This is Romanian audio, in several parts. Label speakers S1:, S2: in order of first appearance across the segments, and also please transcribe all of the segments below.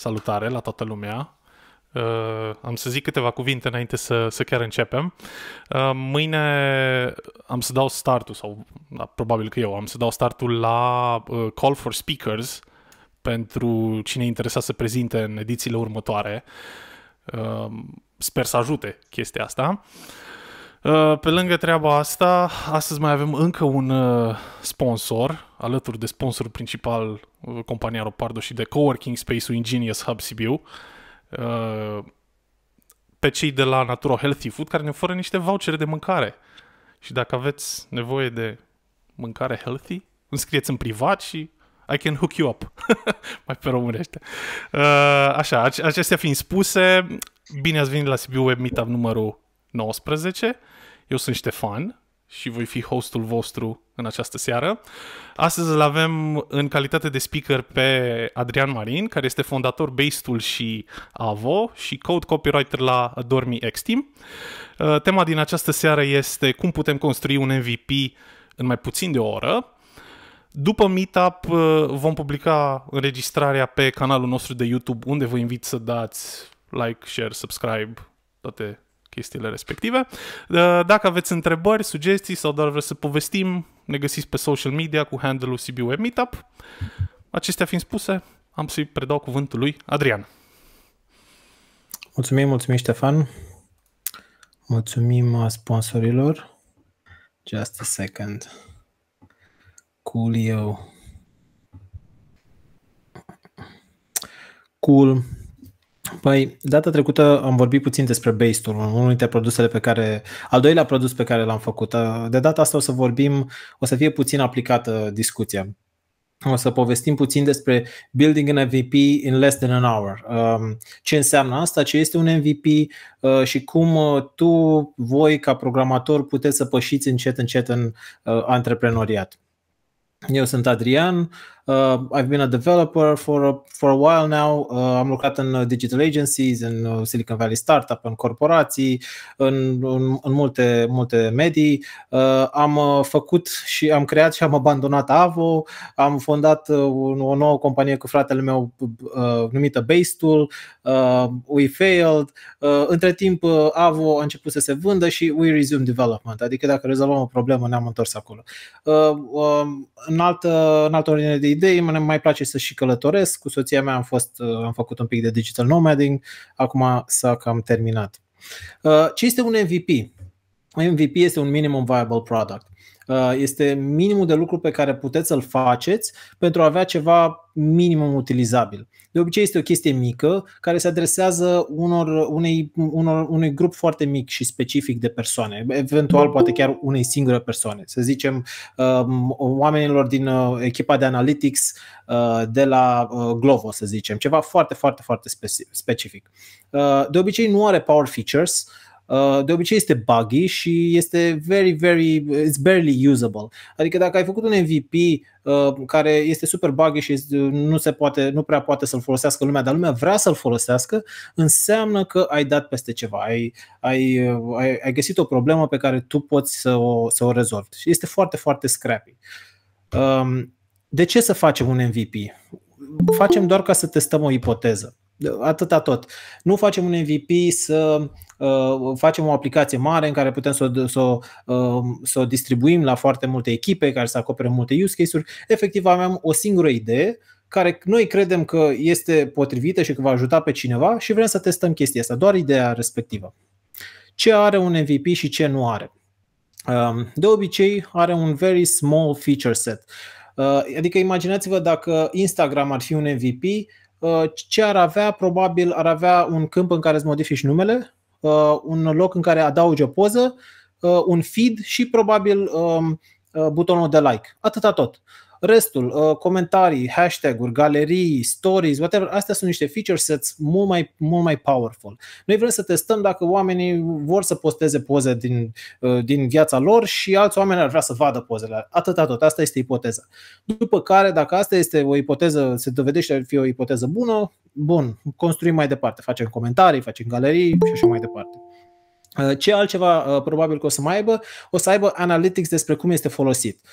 S1: Salutare la toată lumea! Uh, am să zic câteva cuvinte înainte să, să chiar începem. Uh, mâine am să dau startul, sau da, probabil că eu, am să dau startul la uh, Call for Speakers pentru cine e interesat să prezinte în edițiile următoare. Uh, sper să ajute chestia asta. Uh, Uh, pe lângă treaba asta, astăzi mai avem încă un uh, sponsor, alături de sponsorul principal, uh, compania Ropardo și de coworking space-ul Ingenious Hub Sibiu, pe cei de la Natura Healthy Food, care ne oferă niște vouchere de mâncare. Și dacă aveți nevoie de mâncare healthy, înscrieți în privat și I can hook you up. mai pe românește. Așa, acestea fiind spuse, bine ați venit la Sibiu Web Meetup numărul 19. Eu sunt Ștefan și voi fi hostul vostru în această seară. Astăzi îl avem în calitate de speaker pe Adrian Marin, care este fondator Basetool și AVO și code copywriter la Dormi Extim. Uh, tema din această seară este cum putem construi un MVP în mai puțin de o oră. După meetup uh, vom publica înregistrarea pe canalul nostru de YouTube unde vă invit să dați like, share, subscribe, toate chestiile respective. Uh, dacă aveți întrebări, sugestii sau doar vreți să povestim, ne găsiți pe social media cu handle-ul CBU Meetup. Acestea fiind spuse, am să-i predau cuvântul lui Adrian.
S2: Mulțumim, mulțumim Ștefan. Mulțumim uh, sponsorilor. Just a second. Coolio. Cool. Păi, data trecută am vorbit puțin despre Basetool, unul dintre produsele pe care, al doilea produs pe care l-am făcut. De data asta o să vorbim, o să fie puțin aplicată discuția. O să povestim puțin despre building an MVP in less than an hour. Ce înseamnă asta, ce este un MVP și cum tu, voi, ca programator, puteți să pășiți încet, încet în antreprenoriat. Eu sunt Adrian, Uh, I've been a developer for a, for a while now. Uh, am lucrat în uh, digital agencies, în uh, Silicon Valley startup, în corporații, în, în, în multe, multe medii. Uh, am uh, făcut și am creat și am abandonat Avo. Am fondat un, o nouă companie cu fratele meu uh, numită Basetool. Uh, we failed. Uh, între timp, uh, Avo a început să se vândă și we resume development. Adică dacă rezolvăm o problemă, ne-am întors acolo. Uh, uh, în, altă, în altă ordine de idei, idei, mă mai place să și călătoresc. Cu soția mea am, fost, uh, am făcut un pic de digital nomading, acum s-a cam terminat. Uh, ce este un MVP? MVP este un minimum viable product. Uh, este minimul de lucru pe care puteți să-l faceți pentru a avea ceva minimum utilizabil. De obicei este o chestie mică care se adresează unor, unei, unor, unui grup foarte mic și specific de persoane, eventual poate chiar unei singure persoane. Să zicem um, oamenilor din uh, echipa de analytics uh, de la Glovo, să zicem, ceva foarte, foarte, foarte specific. De obicei nu are power features, Uh, de obicei este buggy și este very, very, it's barely usable. Adică dacă ai făcut un MVP uh, care este super buggy și uh, nu, se poate, nu prea poate să-l folosească lumea, dar lumea vrea să-l folosească, înseamnă că ai dat peste ceva, ai, ai, ai, ai găsit o problemă pe care tu poți să o, să o rezolvi. Și este foarte, foarte scrappy. Um, de ce să facem un MVP? Facem doar ca să testăm o ipoteză. Atâta tot. Nu facem un MVP să Uh, facem o aplicație mare în care putem să o, să, o, um, să o distribuim la foarte multe echipe care să acopere multe use case-uri. Efectiv, aveam o singură idee care noi credem că este potrivită și că va ajuta pe cineva și vrem să testăm chestia asta, doar ideea respectivă. Ce are un MVP și ce nu are? Um, de obicei are un very small feature set. Uh, adică imaginați-vă dacă Instagram ar fi un MVP, uh, ce ar avea? Probabil ar avea un câmp în care îți modifici numele, Uh, un loc în care adaugi o poză, uh, un feed și probabil um, uh, butonul de like. Atâta tot. Restul, uh, comentarii, hashtag-uri, galerii, stories, whatever, astea sunt niște feature sets mult mai, mult mai powerful. Noi vrem să testăm dacă oamenii vor să posteze poze din, uh, din viața lor și alți oameni ar vrea să vadă pozele. Atâta tot, asta este ipoteza. După care, dacă asta este o ipoteză, se dovedește fi o ipoteză bună, bun, construim mai departe, facem comentarii, facem galerii și așa mai departe. Uh, ce altceva probabil că o să mai aibă? O să aibă analytics despre cum este folosit. Uh,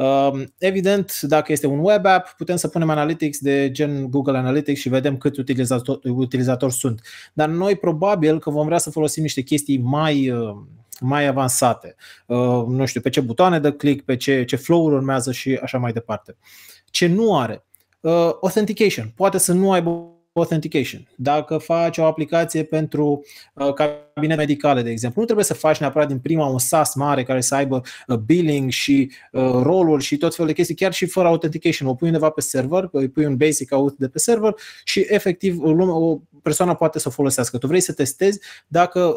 S2: Ehm, evident, dacă este un web app, putem să punem analytics de gen Google Analytics și vedem câți utilizator, utilizatori sunt. Dar noi probabil că vom vrea să folosim niște chestii mai ehm, mai avansate. Ehm, nu știu, pe ce butoane dă click, pe ce, ce flow-uri urmează și așa mai departe. Ce nu are? Authentication. Poate să nu aibă authentication. Dacă faci o aplicație pentru uh, cabinet medicale, de exemplu, nu trebuie să faci neapărat din prima un SaaS mare care să aibă uh, billing și uh, rolul și tot felul de chestii, chiar și fără authentication. O pui undeva pe server, îi pui un basic out de pe server și efectiv o, persoană poate să o folosească. Tu vrei să testezi dacă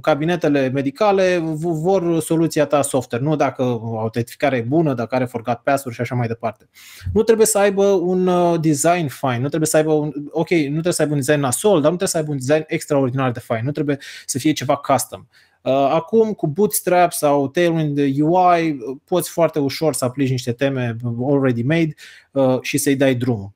S2: cabinetele medicale vor soluția ta software, nu dacă autentificarea e bună, dacă are forgat password și așa mai departe. Nu trebuie să aibă un design fine, nu trebuie să aibă un ok, nu trebuie să aibă un design nasol, dar nu trebuie să aibă un design extraordinar de fain, nu trebuie să fie ceva custom. Uh, acum, cu Bootstrap sau Tailwind UI, poți foarte ușor să aplici niște teme already made uh, și să-i dai drumul.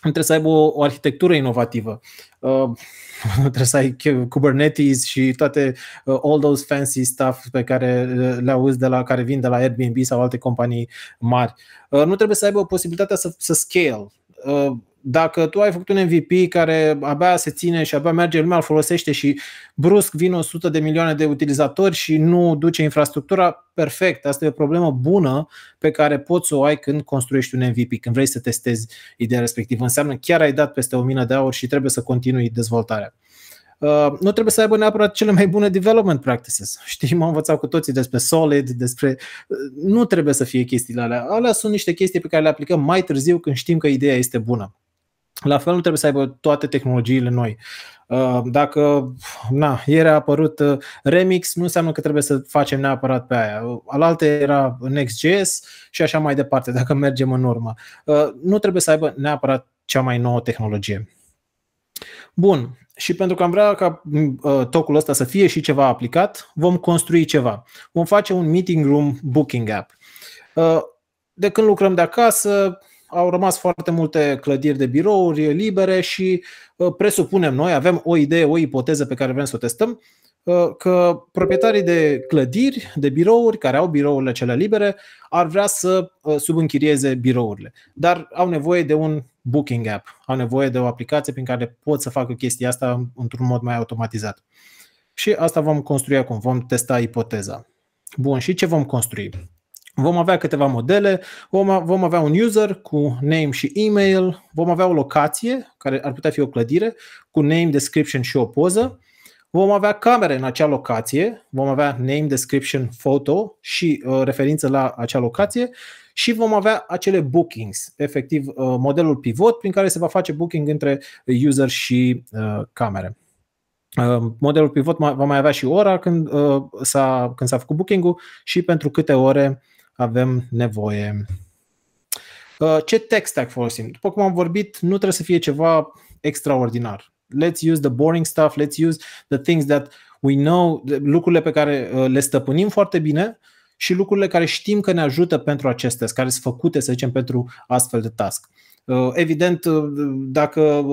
S2: Trebuie să aibă o, o arhitectură inovativă. Uh, trebuie să ai Kubernetes și toate uh, all those fancy stuff pe care uh, le auzi de la care vin de la Airbnb sau alte companii mari. Uh, nu trebuie să aibă posibilitatea să, să scale. Uh, dacă tu ai făcut un MVP care abia se ține și abia merge, lumea îl folosește și brusc vin 100 de milioane de utilizatori și nu duce infrastructura, perfect. Asta e o problemă bună pe care poți să o ai când construiești un MVP, când vrei să testezi ideea respectivă. Înseamnă chiar ai dat peste o mină de aur și trebuie să continui dezvoltarea. Uh, nu trebuie să aibă neapărat cele mai bune development practices. Știi, m-am învățat cu toții despre Solid, despre... Uh, nu trebuie să fie chestiile alea. Alea sunt niște chestii pe care le aplicăm mai târziu când știm că ideea este bună. La fel nu trebuie să aibă toate tehnologiile noi. Uh, dacă na, ieri a apărut uh, Remix, nu înseamnă că trebuie să facem neapărat pe aia. Alaltă era Next.js și așa mai departe, dacă mergem în urmă. Uh, nu trebuie să aibă neapărat cea mai nouă tehnologie. Bun, și pentru că am vrea ca tocul ăsta să fie și ceva aplicat, vom construi ceva. Vom face un meeting room booking app. De când lucrăm de acasă, au rămas foarte multe clădiri de birouri libere și uh, presupunem noi, avem o idee, o ipoteză pe care vrem să o testăm, uh, că proprietarii de clădiri, de birouri, care au birourile cele libere, ar vrea să uh, subînchirieze birourile. Dar au nevoie de un booking app, au nevoie de o aplicație prin care pot să facă chestia asta într-un mod mai automatizat. Și asta vom construi acum, vom testa ipoteza. Bun, și ce vom construi? Vom avea câteva modele, vom, avea un user cu name și email, vom avea o locație, care ar putea fi o clădire, cu name, description și o poză. Vom avea camere în acea locație, vom avea name, description, photo și uh, referință la acea locație și vom avea acele bookings, efectiv uh, modelul pivot prin care se va face booking între user și uh, camere. Uh, modelul pivot va mai avea și ora când, uh, s-a, când s-a făcut booking-ul și pentru câte ore uh, avem nevoie. Uh, ce tech stack folosim? După cum am vorbit, nu trebuie să fie ceva extraordinar. Let's use the boring stuff, let's use the things that we know, lucrurile pe care uh, le stăpânim foarte bine și lucrurile care știm că ne ajută pentru acestea, care sunt făcute, să zicem, pentru astfel de task. Uh, evident, dacă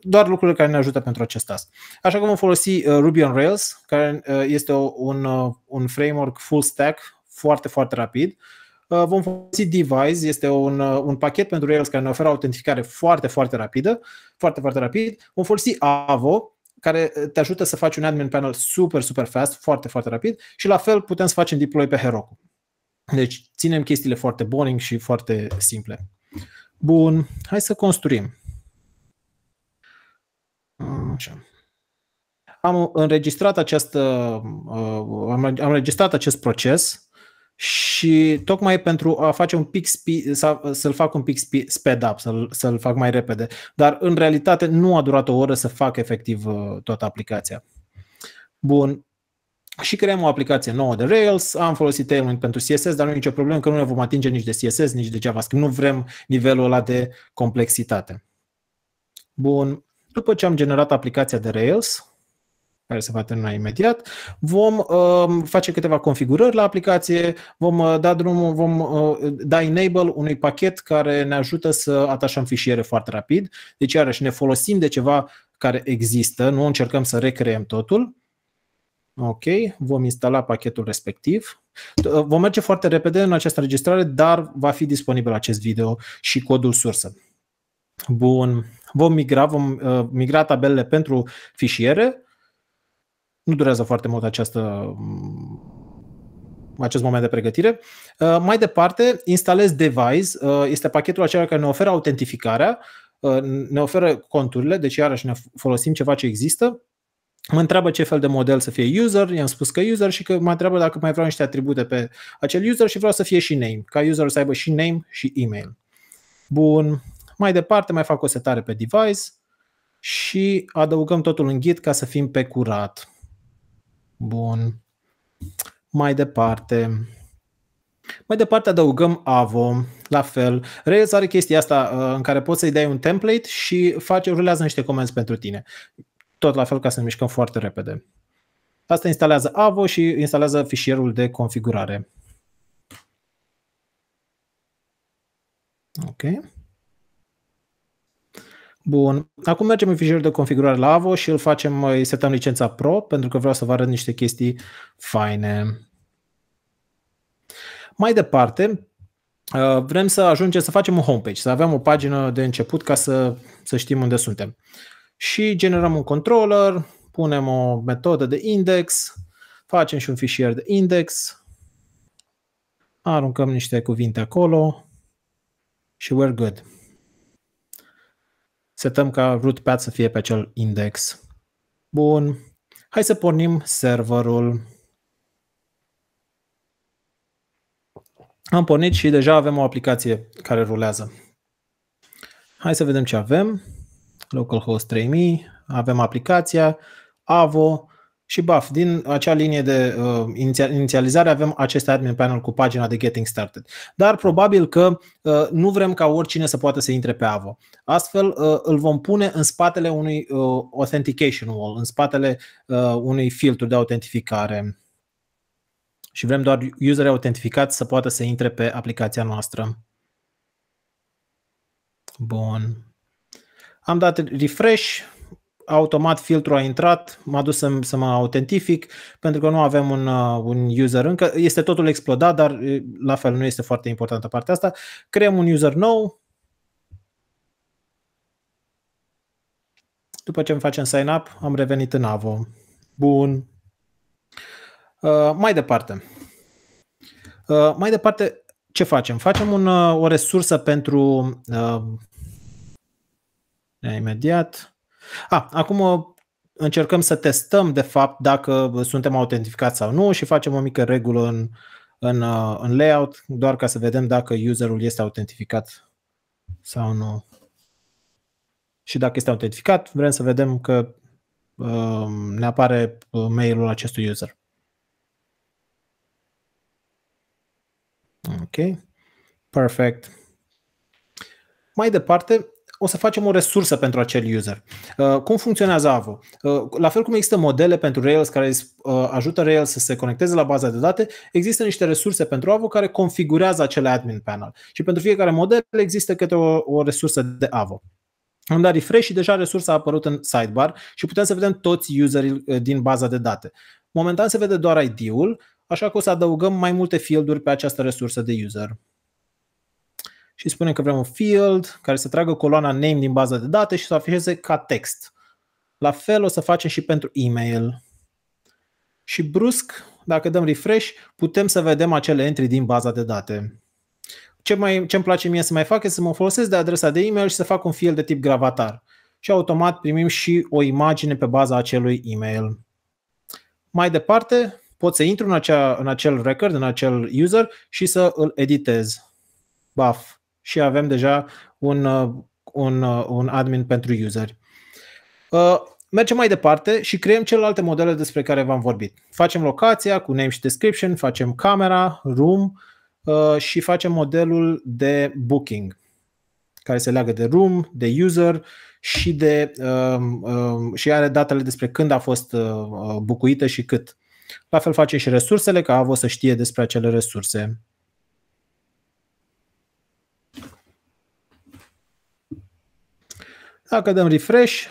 S2: doar lucrurile care ne ajută pentru acest task. Așa că vom folosi Ruby on Rails, care este un, un framework full stack foarte, foarte rapid. Uh, vom folosi Device, este un, uh, un pachet pentru Rails care ne oferă autentificare foarte, foarte rapidă, foarte, foarte rapid. Vom folosi Avo, care uh, te ajută să faci un admin panel super, super fast, foarte, foarte rapid și la fel putem să facem deploy pe Heroku. Deci ținem chestiile foarte boring și foarte simple. Bun, hai să construim. Mm, așa. Am înregistrat, această, am înregistrat acest proces și tocmai pentru a face un pic spi, să-l fac un pic spi, sped up, să-l, să-l fac mai repede. Dar în realitate nu a durat o oră să fac efectiv uh, toată aplicația. Bun. Și creăm o aplicație nouă de Rails, am folosit Tailwind pentru CSS, dar nu e nicio problemă că nu ne vom atinge nici de CSS, nici de JavaScript. Nu vrem nivelul ăla de complexitate. Bun. După ce am generat aplicația de Rails, care se va termina imediat. Vom uh, face câteva configurări la aplicație, vom uh, da drumul, vom uh, da enable unui pachet care ne ajută să atașăm fișiere foarte rapid. Deci, iarăși, ne folosim de ceva care există, nu încercăm să recreăm totul. Ok, vom instala pachetul respectiv. Uh, vom merge foarte repede în această înregistrare, dar va fi disponibil acest video și codul sursă. Bun, vom migra, vom uh, migra tabelele pentru fișiere nu durează foarte mult această, mm, acest moment de pregătire. Uh, mai departe, instalez Device, uh, este pachetul acela care ne oferă autentificarea, uh, ne oferă conturile, deci iarăși ne folosim ceva ce există. Mă întreabă ce fel de model să fie user, i-am spus că user și că mă întreabă dacă mai vreau niște atribute pe acel user și vreau să fie și name, ca user să aibă și name și email. Bun, mai departe mai fac o setare pe device și adăugăm totul în git ca să fim pe curat. Bun. Mai departe. Mai departe adăugăm Avo, la fel. Rails are chestia asta uh, în care poți să-i dai un template și face, rulează niște comenzi pentru tine. Tot la fel ca să ne mișcăm foarte repede. Asta instalează Avo și instalează fișierul de configurare. Okay. Bun, acum mergem în fișierul de configurare la AVO și îl facem, îi setăm licența Pro pentru că vreau să vă arăt niște chestii faine. Mai departe, uh, vrem să ajungem să facem un homepage, să avem o pagină de început ca să, să știm unde suntem. Și generăm un controller, punem o metodă de index, facem și un fișier de index, aruncăm niște cuvinte acolo și we're good setăm ca root path să fie pe acel index. Bun. Hai să pornim serverul. Am pornit și deja avem o aplicație care rulează. Hai să vedem ce avem. Localhost 3000, avem aplicația, AVO, și baf, Din acea linie de uh, inițializare avem acest admin panel cu pagina de Getting Started. Dar probabil că uh, nu vrem ca oricine să poată să intre pe AVO. Astfel uh, îl vom pune în spatele unui uh, authentication wall, în spatele uh, unui filtru de autentificare. Și vrem doar userii autentificați să poată să intre pe aplicația noastră. Bun. Am dat refresh automat filtrul a intrat, m-a dus să, să mă autentific, pentru că nu avem un, uh, un user încă. Este totul explodat, dar uh, la fel nu este foarte importantă partea asta. Creăm un user nou. După ce îmi facem sign up, am revenit în Avo. Bun. Uh, mai departe. Uh, mai departe, ce facem? Facem un, uh, o resursă pentru uh, imediat. A, ah, acum uh, încercăm să testăm de fapt dacă suntem autentificați sau nu și facem o mică regulă în, în, uh, în layout doar ca să vedem dacă userul este autentificat sau nu. Și dacă este autentificat, vrem să vedem că uh, ne apare uh, mailul acestui user. Ok, perfect. Mai departe, o să facem o resursă pentru acel user. Uh, cum funcționează AVO? Uh, la fel cum există modele pentru Rails care uh, ajută Rails să se conecteze la baza de date, există niște resurse pentru AVO care configurează acel admin panel. Și pentru fiecare model există câte o, o resursă de AVO. Am dat refresh și deja resursa a apărut în sidebar și putem să vedem toți userii din baza de date. Momentan se vede doar ID-ul, așa că o să adăugăm mai multe fielduri pe această resursă de user și spunem că vrem un field care să tragă coloana name din baza de date și să o afișeze ca text. La fel o să facem și pentru email. Și brusc, dacă dăm refresh, putem să vedem acele entry din baza de date. Ce mai, ce-mi place mie să mai fac este să mă folosesc de adresa de email și să fac un field de tip gravatar. Și automat primim și o imagine pe baza acelui email. Mai departe, pot să intru în, acea, în acel record, în acel user și să îl editez. Buff și avem deja un, uh, un, uh, un admin pentru useri. Uh, mergem mai departe și creăm celelalte modele despre care v-am vorbit. Facem locația cu name și description, facem camera, room și facem modelul de booking care se leagă de room, de user și, de, um, um, și are datele despre când a fost bucuită și cât. La fel face și resursele, că Avo să știe despre acele resurse. Dacă dăm refresh,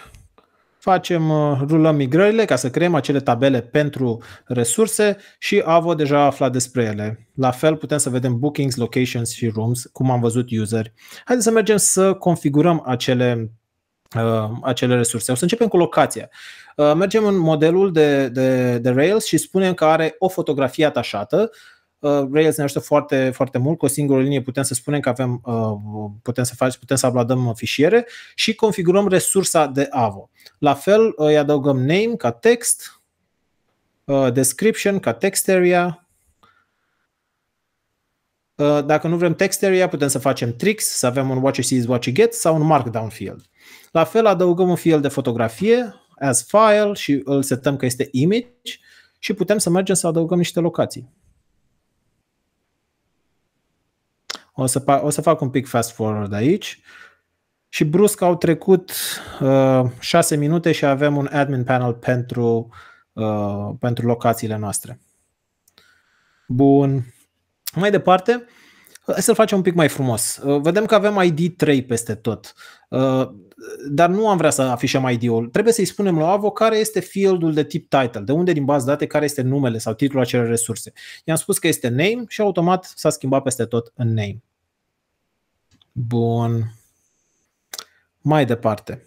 S2: facem, uh, rulăm migrările ca să creăm acele tabele pentru resurse și Avo deja a aflat despre ele. La fel putem să vedem bookings, locations și rooms, cum am văzut useri. Haideți să mergem să configurăm acele Uh, acele resurse. O să începem cu locația. Uh, mergem în modelul de, de, de Rails și spunem că are o fotografie atașată uh, Uh, Rails ne ajută foarte, foarte mult. Cu o singură linie putem să spunem că avem, uh, putem să facem, putem să abladăm fișiere și configurăm resursa de AVO. La fel uh, îi adăugăm name ca text, description ca text area. Dacă nu vrem text area, putem să facem tricks, să avem un watch sees, watch is what you get sau un markdown field. La fel adăugăm un field de fotografie, as file și îl setăm că este image și putem să mergem să adăugăm niște locații. O să, o să fac un pic fast forward aici. Și brusc au trecut uh, 6 minute și avem un admin panel pentru, uh, pentru locațiile noastre. Bun. Mai departe, să-l facem un pic mai frumos. Uh, vedem că avem ID 3 peste tot. Uh, dar nu am vrea să afișăm ID-ul. Trebuie să-i spunem lui Avo care este fieldul de tip title, de unde din bază date care este numele sau titlul acelei resurse. I-am spus că este name și automat s-a schimbat peste tot în name. Bun. Mai departe.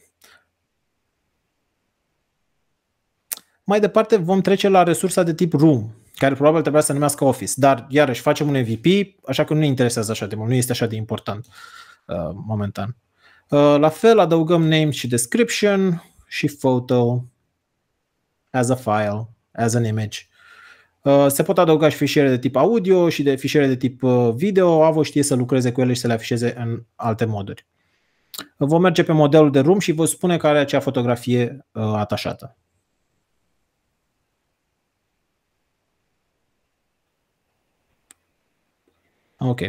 S2: Mai departe vom trece la resursa de tip room, care probabil trebuia să numească Office, dar iarăși facem un MVP, așa că nu ne interesează așa de mult, nu este așa de important uh, momentan. Uh, Uh, la fel adăugăm name și description și photo as a file, as an image. Uh, se pot adăuga și fișiere de tip audio și de fișiere de tip uh, video. Avo știe să lucreze cu ele și să le afișeze în alte moduri. Vom merge pe modelul de room și vă spune care are acea fotografie atașată. Ah, ok.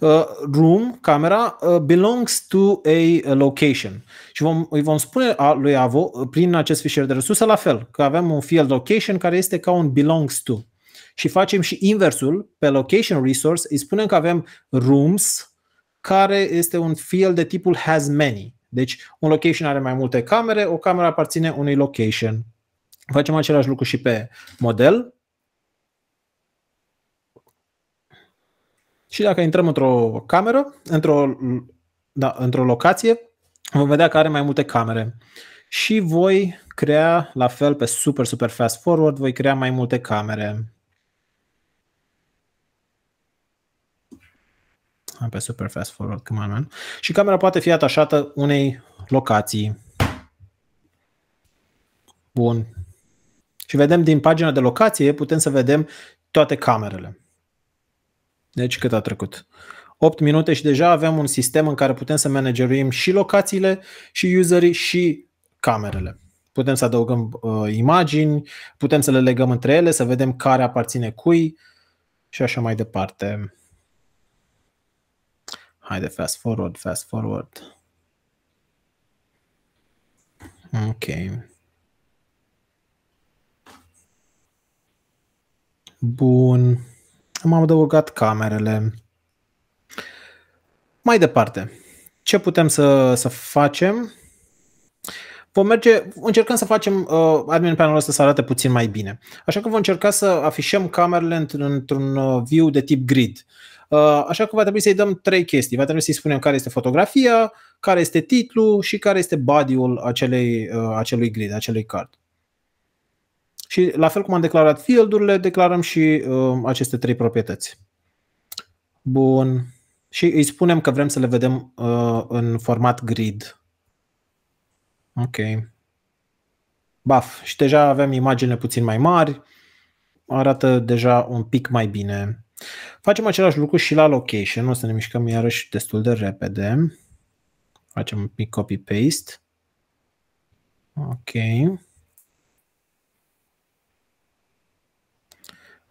S2: Uh, room, camera, uh, belongs to a location. Și vom, îi vom spune a, lui Avo, uh, prin acest fișier de resursă, la fel, că avem un field location care este ca un belongs to. Și facem și inversul, pe location resource, îi spunem că avem rooms, care este un field de tipul has many. Deci un location are mai multe camere, o cameră aparține unui location. Facem același lucru și pe model, Și dacă intrăm într-o cameră, într-o, da, într-o locație, vom vedea că are mai multe camere. Și voi crea, la fel, pe super, super fast forward, voi crea mai multe camere. Am pe super fast forward, come on, man. Și camera poate fi atașată unei locații. Bun. Și vedem din pagina de locație, putem să vedem toate camerele. Deci cât a trecut? 8 minute și deja avem un sistem în care putem să managerim și locațiile, și userii, și camerele. Putem să adăugăm uh, imagini, putem să le legăm între ele, să vedem care aparține cui și așa mai departe. Haide, fast forward, fast forward. Ok. Bun am adăugat camerele. Mai departe, ce putem să, să facem? Vom merge, încercăm să facem uh, admin panelul ăsta să arate puțin mai bine. Așa că vom încerca să afișăm camerele într-un, într uh, view de tip grid. Uh, așa că va trebui să-i dăm trei chestii. Va trebui să-i spunem care este fotografia, care este titlul și care este body-ul acelei, uh, acelui grid, acelui card. Și la fel cum am declarat fieldurile, declarăm și uh, aceste trei proprietăți. Bun. Și îi spunem că vrem să le vedem uh, în format grid. Ok. Baf. Și deja avem imagine puțin mai mari. Arată deja un pic mai bine. Facem același lucru și la location. O să ne mișcăm iarăși destul de repede. Facem un pic copy-paste. Ok.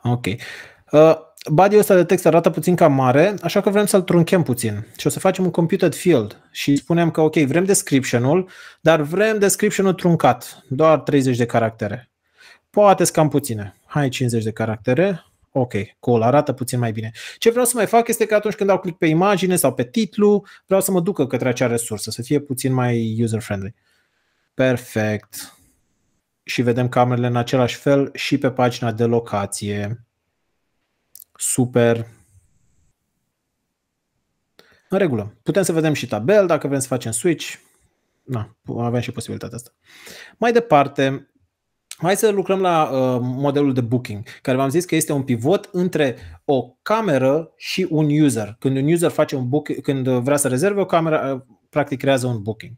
S2: Ok. Uh, body ăsta de text arată puțin cam mare, așa că vrem să-l trunchem puțin și o să facem un computed field și spunem că, ok, vrem description-ul, dar vrem description-ul truncat, doar 30 de caractere. Poate scam puține. Hai 50 de caractere. Ok, cool, arată puțin mai bine. Ce vreau să mai fac este că atunci când dau click pe imagine sau pe titlu, vreau să mă ducă către acea resursă, să fie puțin mai user-friendly. Perfect și vedem camerele în același fel și pe pagina de locație. Super. În regulă. Putem să vedem și tabel dacă vrem să facem switch. Na, avem și posibilitatea asta. Mai departe, hai să lucrăm la uh, modelul de booking, care v-am zis că este un pivot între o cameră și un user. Când un user face un book, când vrea să rezerve o cameră, uh, practic creează un booking.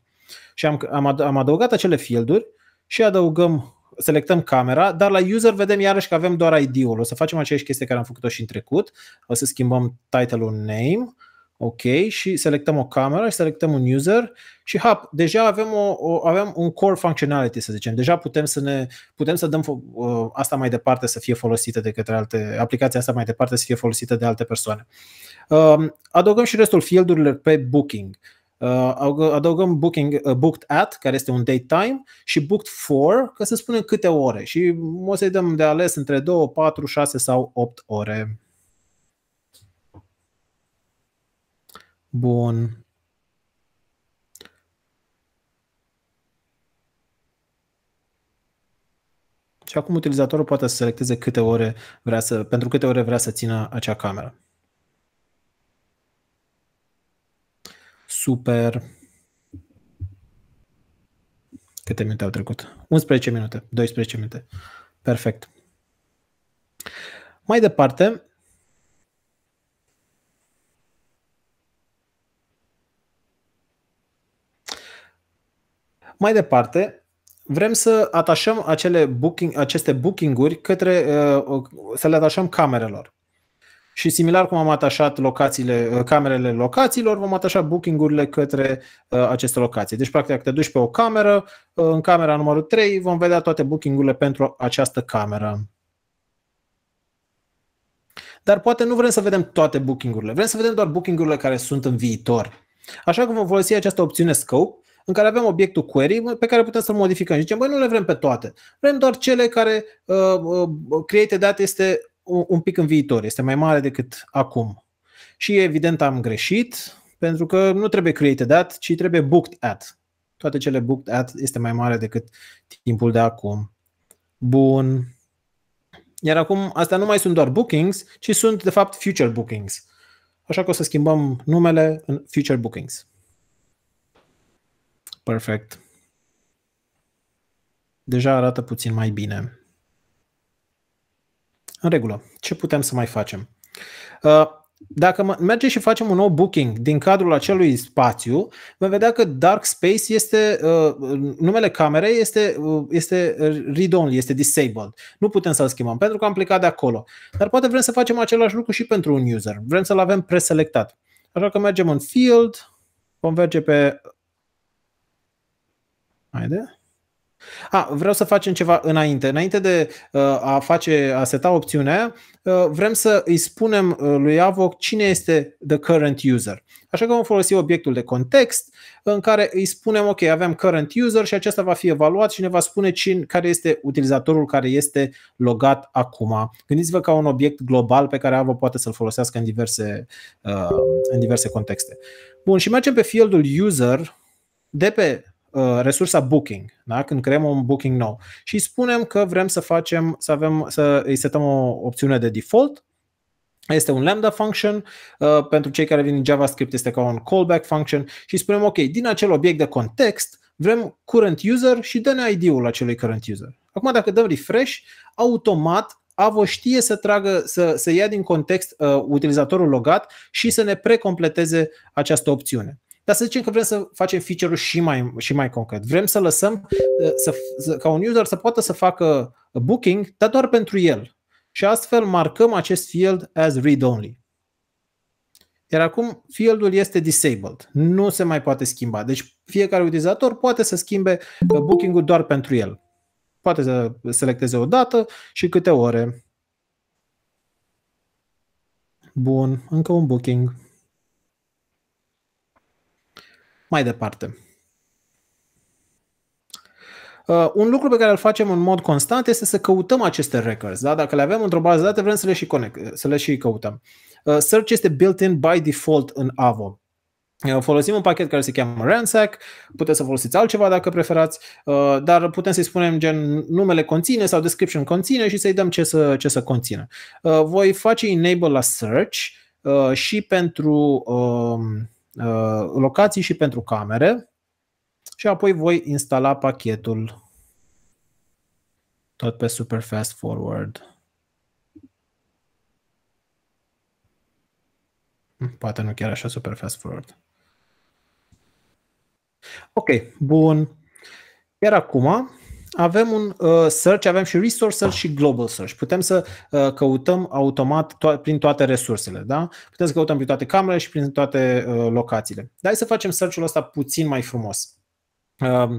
S2: Și am, am, am adăugat acele fielduri și adăugăm, selectăm camera, dar la user vedem iarăși că avem doar ID-ul. O să facem aceeași chestie care am făcut-o și în trecut. O să schimbăm title-ul name, ok, și selectăm o cameră și selectăm un user și hap, deja avem, o, o, avem un core functionality, să zicem. Deja putem să ne putem să dăm uh, asta mai departe să fie folosită de către alte aplicația asta mai departe să fie folosită de alte persoane. Uh, adăugăm și restul fieldurilor pe booking. Uh, Uh, adăugăm booking, uh, booked at, care este un date time, și booked for, ca să spunem câte ore. Și o să-i dăm de ales între 2, 4, 6 sau 8 ore. Bun. Și acum utilizatorul poate să selecteze câte ore vrea să, pentru câte ore vrea să țină acea cameră. super... Câte minute au trecut? 11 minute, 12 minute. Perfect. Mai departe, Mai departe, vrem să atașăm acele booking, aceste booking-uri către, uh, să le atașăm camerelor și similar cum am atașat locațiile, uh, camerele locațiilor, vom atașa booking-urile către uh, aceste locații. Deci, practic, dacă te duci pe o cameră, uh, în camera numărul 3 vom vedea toate booking-urile pentru această cameră. Dar poate nu vrem să vedem toate booking-urile, vrem să vedem doar booking-urile care sunt în viitor. Așa că vom folosi această opțiune Scope, în care avem obiectul query pe care putem să-l modificăm. Și zicem, băi, nu le vrem pe toate. Vrem doar cele care uh, uh, Create date este un pic în viitor, este mai mare decât acum. Și evident am greșit, pentru că nu trebuie created at, ci trebuie booked at. Toate cele booked at este mai mare decât timpul de acum. Bun. Iar acum, astea nu mai sunt doar bookings, ci sunt, de fapt, future bookings. Așa că o să schimbăm numele în future bookings. Perfect. Deja arată puțin mai bine. În regulă. Ce putem să mai facem? Uh, dacă mergem și facem un nou booking din cadrul acelui spațiu, vom vedea că Dark Space este, uh, numele camerei este, uh, este read-only, este disabled. Nu putem să-l schimbăm pentru că am plecat de acolo. Dar poate vrem să facem același lucru și pentru un user. Vrem să-l avem preselectat. Așa că mergem în field, vom merge pe... Haide. A, vreau să facem ceva înainte. Înainte de uh, a face, a seta opțiunea, uh, vrem să îi spunem uh, lui Avoc cine este the current user. Așa că vom folosi obiectul de context în care îi spunem, ok, avem current user și acesta va fi evaluat și ne va spune cine, care este utilizatorul care este logat acum. Gândiți-vă ca un obiect global pe care Avoc poate să-l folosească în diverse, uh, în diverse contexte. Bun, și mergem pe fieldul user de pe Uh, resursa booking, da? când creăm un booking nou și spunem că vrem să facem, să avem, să îi setăm o opțiune de default, este un lambda function, uh, pentru cei care vin din JavaScript este ca un callback function și spunem ok, din acel obiect de context vrem current user și dă-ne ID-ul acelui current user. Acum dacă dăm refresh, automat Avo știe să tragă, să, să ia din context uh, utilizatorul logat și să ne precompleteze această opțiune. Dar să zicem că vrem să facem feature-ul și mai, și mai concret. Vrem să lăsăm uh, să, să, ca un user să poată să facă booking, dar doar pentru el. Și astfel marcăm acest field as read-only. Iar acum fieldul este disabled, nu se mai poate schimba. Deci fiecare utilizator poate să schimbe uh, booking-ul doar pentru el. Poate să selecteze o dată și câte ore. Bun, încă un booking. Mai departe. Uh, un lucru pe care îl facem în mod constant este să căutăm aceste records. Da? Dacă le avem într-o bază de date, vrem să le și, conect, să le și căutăm. Uh, search este built-in by default în AVO. Uh, folosim un pachet care se cheamă Ransack, puteți să folosiți altceva dacă preferați, uh, dar putem să-i spunem gen numele conține sau description conține și să-i dăm ce să, ce să conțină. Uh, voi face enable la search și pentru uh, Uh, locații și pentru camere și apoi voi instala pachetul tot pe super fast forward. Hm, poate nu chiar așa super fast forward. Ok, bun. Iar acum avem un uh, search, avem și resource search și global search. Putem să uh, căutăm automat to- prin toate resursele, da? Putem să căutăm prin toate camerele și prin toate uh, locațiile. Dar hai să facem search-ul ăsta puțin mai frumos. Uh,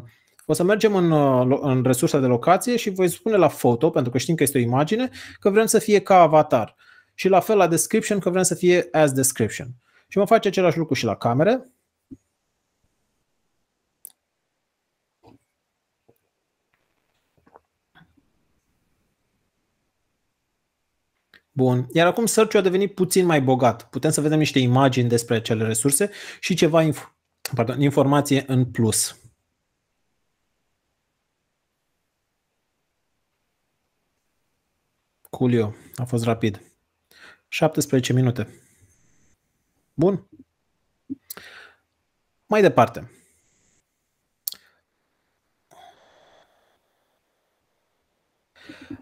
S2: o să mergem în, uh, în resursa de locație și voi spune la foto, pentru că știm că este o imagine, că vrem să fie ca avatar. Și la fel la description, că vrem să fie as description. Și mă face același lucru și la camere. Bun. Iar acum search a devenit puțin mai bogat. Putem să vedem niște imagini despre acele resurse și ceva inf- pardon, informație în plus. Culio, a fost rapid. 17 minute. Bun. Mai departe.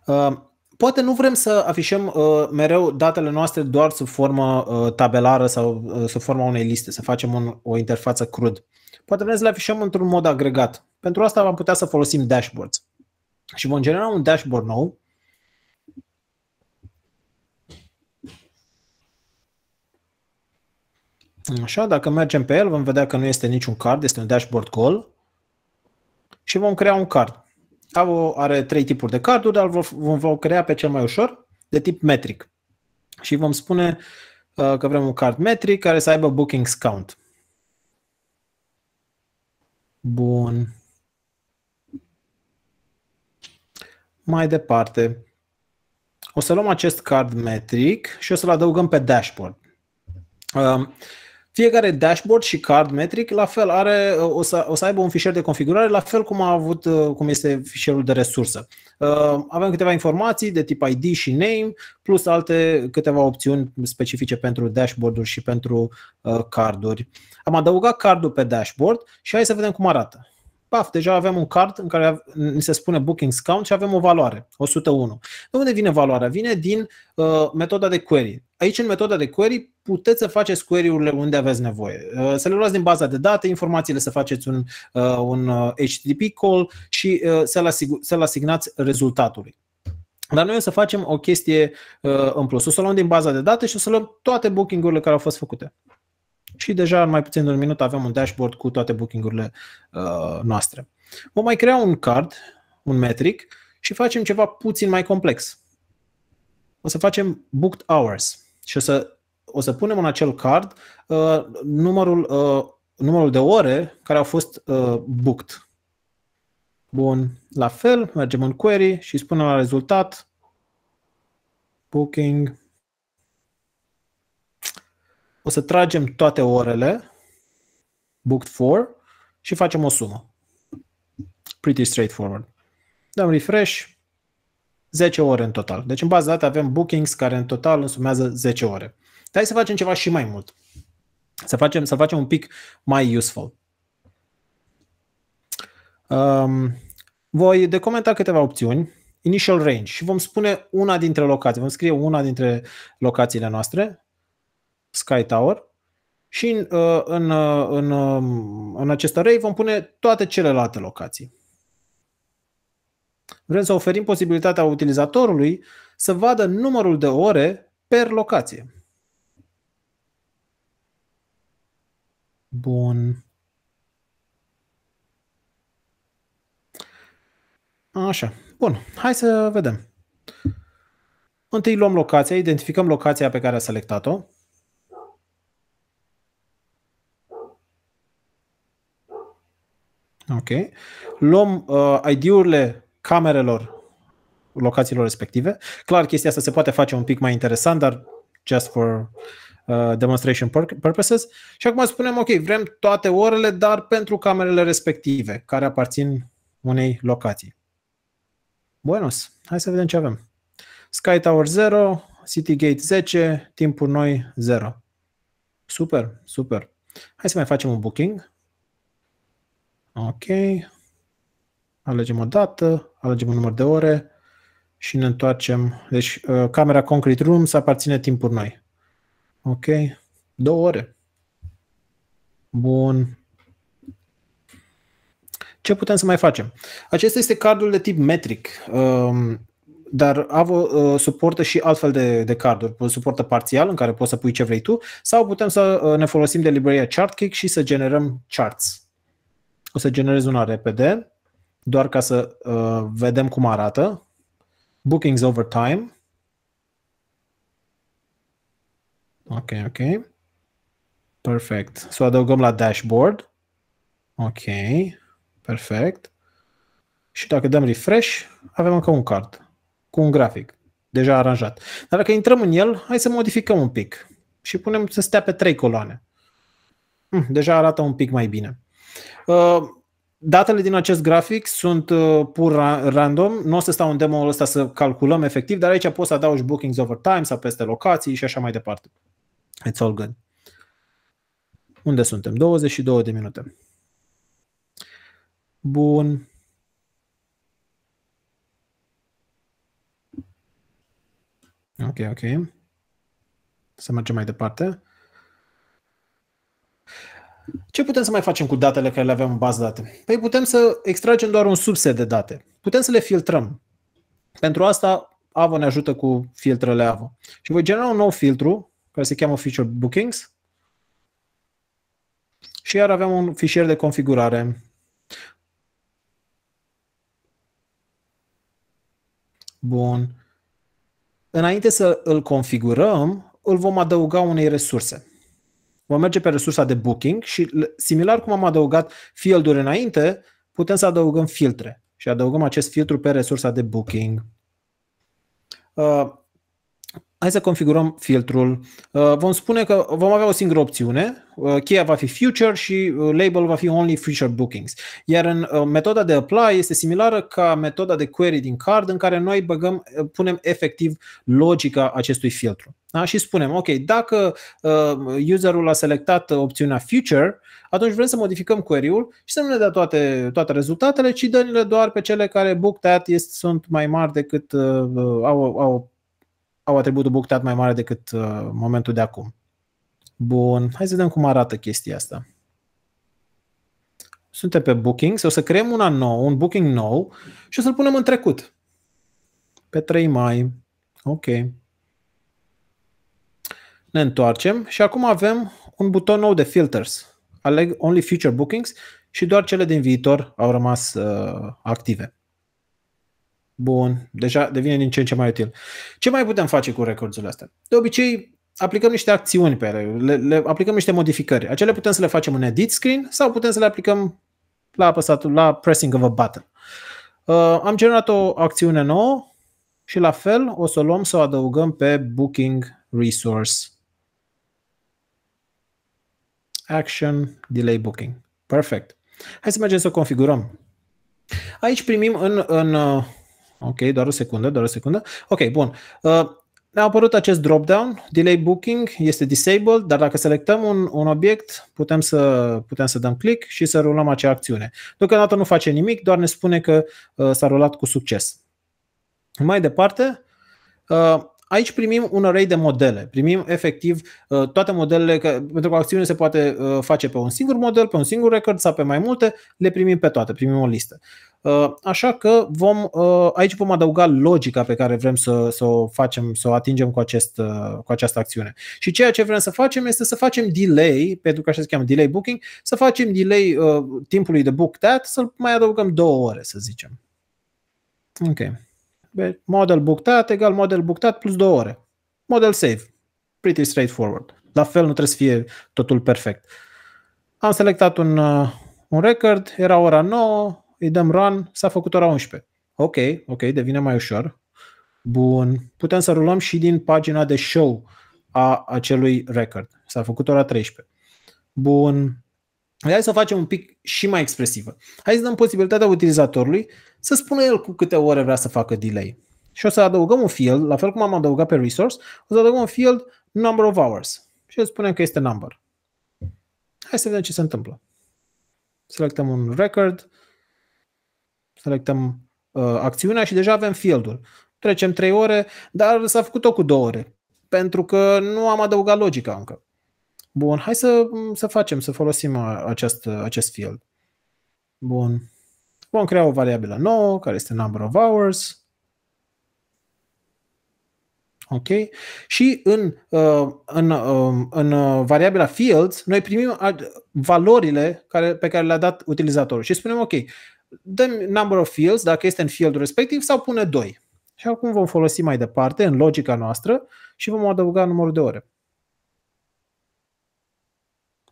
S2: Uh, poate nu vrem să afișăm uh, mereu datele noastre doar sub formă uh, tabelară sau uh, sub forma unei liste, să facem un, o interfață crud. Poate vrem să le afișăm într-un mod agregat. Pentru asta am putea să folosim dashboards. Și vom genera un dashboard nou. Așa, dacă mergem pe el, vom vedea că nu este niciun card, este un dashboard gol. Și vom crea un card. AVO are trei tipuri de carduri, dar vom, vă crea pe cel mai ușor, de tip metric. Și vom spune uh, că vrem un card metric care să aibă bookings count. Bun. Mai departe, o să luăm acest card metric și o să-l adăugăm pe dashboard. Uh, fiecare dashboard și card metric, la fel, are, o, să, o să aibă un fișier de configurare, la fel cum a avut cum este fișierul de resursă. Uh, avem câteva informații de tip ID și name, plus alte câteva opțiuni specifice pentru dashboard-uri și pentru uh, carduri. Am adăugat cardul pe dashboard și hai să vedem cum arată paf, deja avem un card în care ni se spune bookings count și avem o valoare, 101. De unde vine valoarea? Vine din uh, metoda de query. Aici în metoda de query puteți să faceți query-urile unde aveți nevoie. Uh, să le luați din baza de date, informațiile, să faceți un, uh, un HTTP uh, call și să-l, asig- să asignați rezultatului. Dar noi o să facem o chestie în plus. O să luăm din baza de date și o să luăm toate booking-urile care au fost făcute. Și deja în mai puțin de un minut avem un dashboard cu toate booking-urile noastre. Vom mai crea un card, un metric și facem ceva puțin mai complex. O să facem booked hours și o să o să punem în acel card uh, numărul, uh, numărul de ore care au fost uh, booked. Bun, la fel, mergem în query și spunem la rezultat booking. O să tragem toate orele booked for și facem o sumă. Pretty straightforward. Dăm refresh, 10 ore în total. Deci în bază date avem bookings care în total însumează 10 ore. Hai să facem ceva și mai mult. Să facem, să facem un pic mai useful. Um, voi decomenta câteva opțiuni, initial range, și vom spune una dintre locații. Vom scrie una dintre locațiile noastre, Sky Tower, și în, uh, în, uh, în, um, în acest array vom pune toate celelalte locații. Vrem să oferim posibilitatea utilizatorului să vadă numărul de ore per locație. Bun. Așa. Bun. Hai să vedem. Întâi luăm locația, identificăm locația pe care a selectat-o. Ok. Luăm uh, ID-urile camerelor locațiilor respective. Clar, chestia asta se poate face un pic mai interesant, dar just for Uh, demonstration purposes. Și acum spunem, ok, vrem toate orele, dar pentru camerele respective, care aparțin unei locații. Buenos, hai să vedem ce avem. Sky Tower 0, City Gate 10, timpul noi 0. Super, super. Hai să mai facem un booking. Ok. Alegem o dată, alegem un număr de ore și ne întoarcem. Deci, uh, camera Concrete Rooms aparține timpul noi. Ok. Două ore. Bun. Ce putem să mai facem? Acesta este cardul de tip metric. Um, dar Avo uh, suportă și altfel de, de carduri. Suportă parțial, în care poți să pui ce vrei tu, sau putem să uh, ne folosim de librăria ChartKick și să generăm charts. O să generez una repede, doar ca să uh, vedem cum arată. Bookings over time. Ok, ok. Perfect. Să o adăugăm la dashboard. Ok. Perfect. Și dacă dăm refresh, avem încă un card cu un grafic deja aranjat. Dar dacă intrăm în el, hai să modificăm un pic și punem să stea pe trei coloane. Hm, deja arată un pic mai bine. Uh, datele din acest grafic sunt uh, pur random, nu o să stau în demo-ul ăsta să calculăm efectiv, dar aici poți să adaugi bookings over time sau peste locații și așa mai departe. It's all good. Unde suntem? 22 de minute. Bun. Ok, ok. Să mergem mai departe. Ce putem să mai facem cu datele care le avem în bază date? Păi putem să extragem doar un subset de date. Putem să le filtrăm. Pentru asta Avo ne ajută cu filtrele Avo. Și voi genera un nou filtru care se cheamă Feature Bookings și iar aveam un fișier de configurare. Bun. Înainte să îl configurăm, îl vom adăuga unei resurse. Vom merge pe resursa de booking și, similar cum am adăugat field-uri înainte, putem să adăugăm filtre și adăugăm acest filtru pe resursa de booking. Uh, Hai să configurăm filtrul. Uh, vom spune că vom avea o singură opțiune. Uh, cheia va fi future și uh, label va fi only future bookings. Iar în metoda de apply este similară ca metoda de query din card în care noi băgăm, punem efectiv logica acestui filtru. Da? Și spunem, ok, dacă userul a selectat opțiunea future, atunci vrem să modificăm query-ul și să nu ne dea toate, toate rezultatele, ci dă doar pe cele care booked at sunt mai mari decât au, au au atributul buctat mai mare decât uh, momentul de acum. Bun, hai să vedem cum arată chestia asta. Suntem pe Bookings, o să creăm una nou, un booking nou și o să-l punem în trecut. Pe 3 mai. Ok. Ne întoarcem și acum avem un buton nou de filters. Aleg only future bookings și doar cele din viitor au rămas uh, active. Bun, deja devine din ce în ce mai util. Ce mai putem face cu recordurile astea? De obicei, aplicăm niște acțiuni pe ele, le, le aplicăm niște modificări. Acele putem să le facem în edit screen sau putem să le aplicăm la apăsatul, la pressing of a button. Uh, am generat o acțiune nouă și la fel o să o luăm să o adăugăm pe booking resource. Action delay booking. Perfect. Hai să mergem să o configurăm. Aici primim în, în uh, Ok, doar o secundă, doar o secundă. Ok, bun. Uh, ne-a apărut acest drop-down, delay booking este disabled, dar dacă selectăm un, un obiect, putem să, putem să dăm click și să rulăm acea acțiune. Deocamdată nu face nimic, doar ne spune că uh, s-a rulat cu succes. Mai departe, uh, aici primim un array de modele. Primim efectiv uh, toate modelele, că, pentru că acțiune se poate uh, face pe un singur model, pe un singur record sau pe mai multe, le primim pe toate, primim o listă. Uh, așa că vom, uh, aici vom adăuga logica pe care vrem să, să o facem, să o atingem cu, acest, uh, cu această acțiune. Și ceea ce vrem să facem este să facem delay, pentru că așa se cheamă delay booking, să facem delay timpului de book that, să-l mai adăugăm două ore, să zicem. Ok. Deci, model book that egal model book that plus două ore. Model save. Pretty straightforward. La fel nu trebuie să fie totul perfect. Am selectat un, un record, era ora 9, îi dăm run, s-a făcut ora 11. Ok, ok, devine mai ușor. Bun. Putem să rulăm și din pagina de show a acelui record. S-a făcut ora 13. Bun. Hai să o facem un pic și mai expresivă. Hai să dăm posibilitatea utilizatorului să spună el cu câte ore vrea să facă delay. Și o să adăugăm un field, la fel cum am adăugat pe resource, o să adăugăm un field number of hours. Și îl spunem că este number. Hai să vedem ce se întâmplă. Selectăm un record, selectăm uh, acțiunea și deja avem fieldul. Trecem 3 ore, dar s-a făcut tot cu 2 ore, pentru că nu am adăugat logica încă. Bun, hai să, mm, să facem, să folosim uh, acest, uh, acest field. Bun. Vom crea o variabilă nouă, care este number of hours. Ok? Și în, uh, în, um, în variabila fields, noi primim valorile care, pe care le-a dat utilizatorul și spunem, ok, dă number of fields, dacă este în fieldul respectiv, sau pune 2. Și acum vom folosi mai departe în logica noastră și vom adăuga numărul de ore.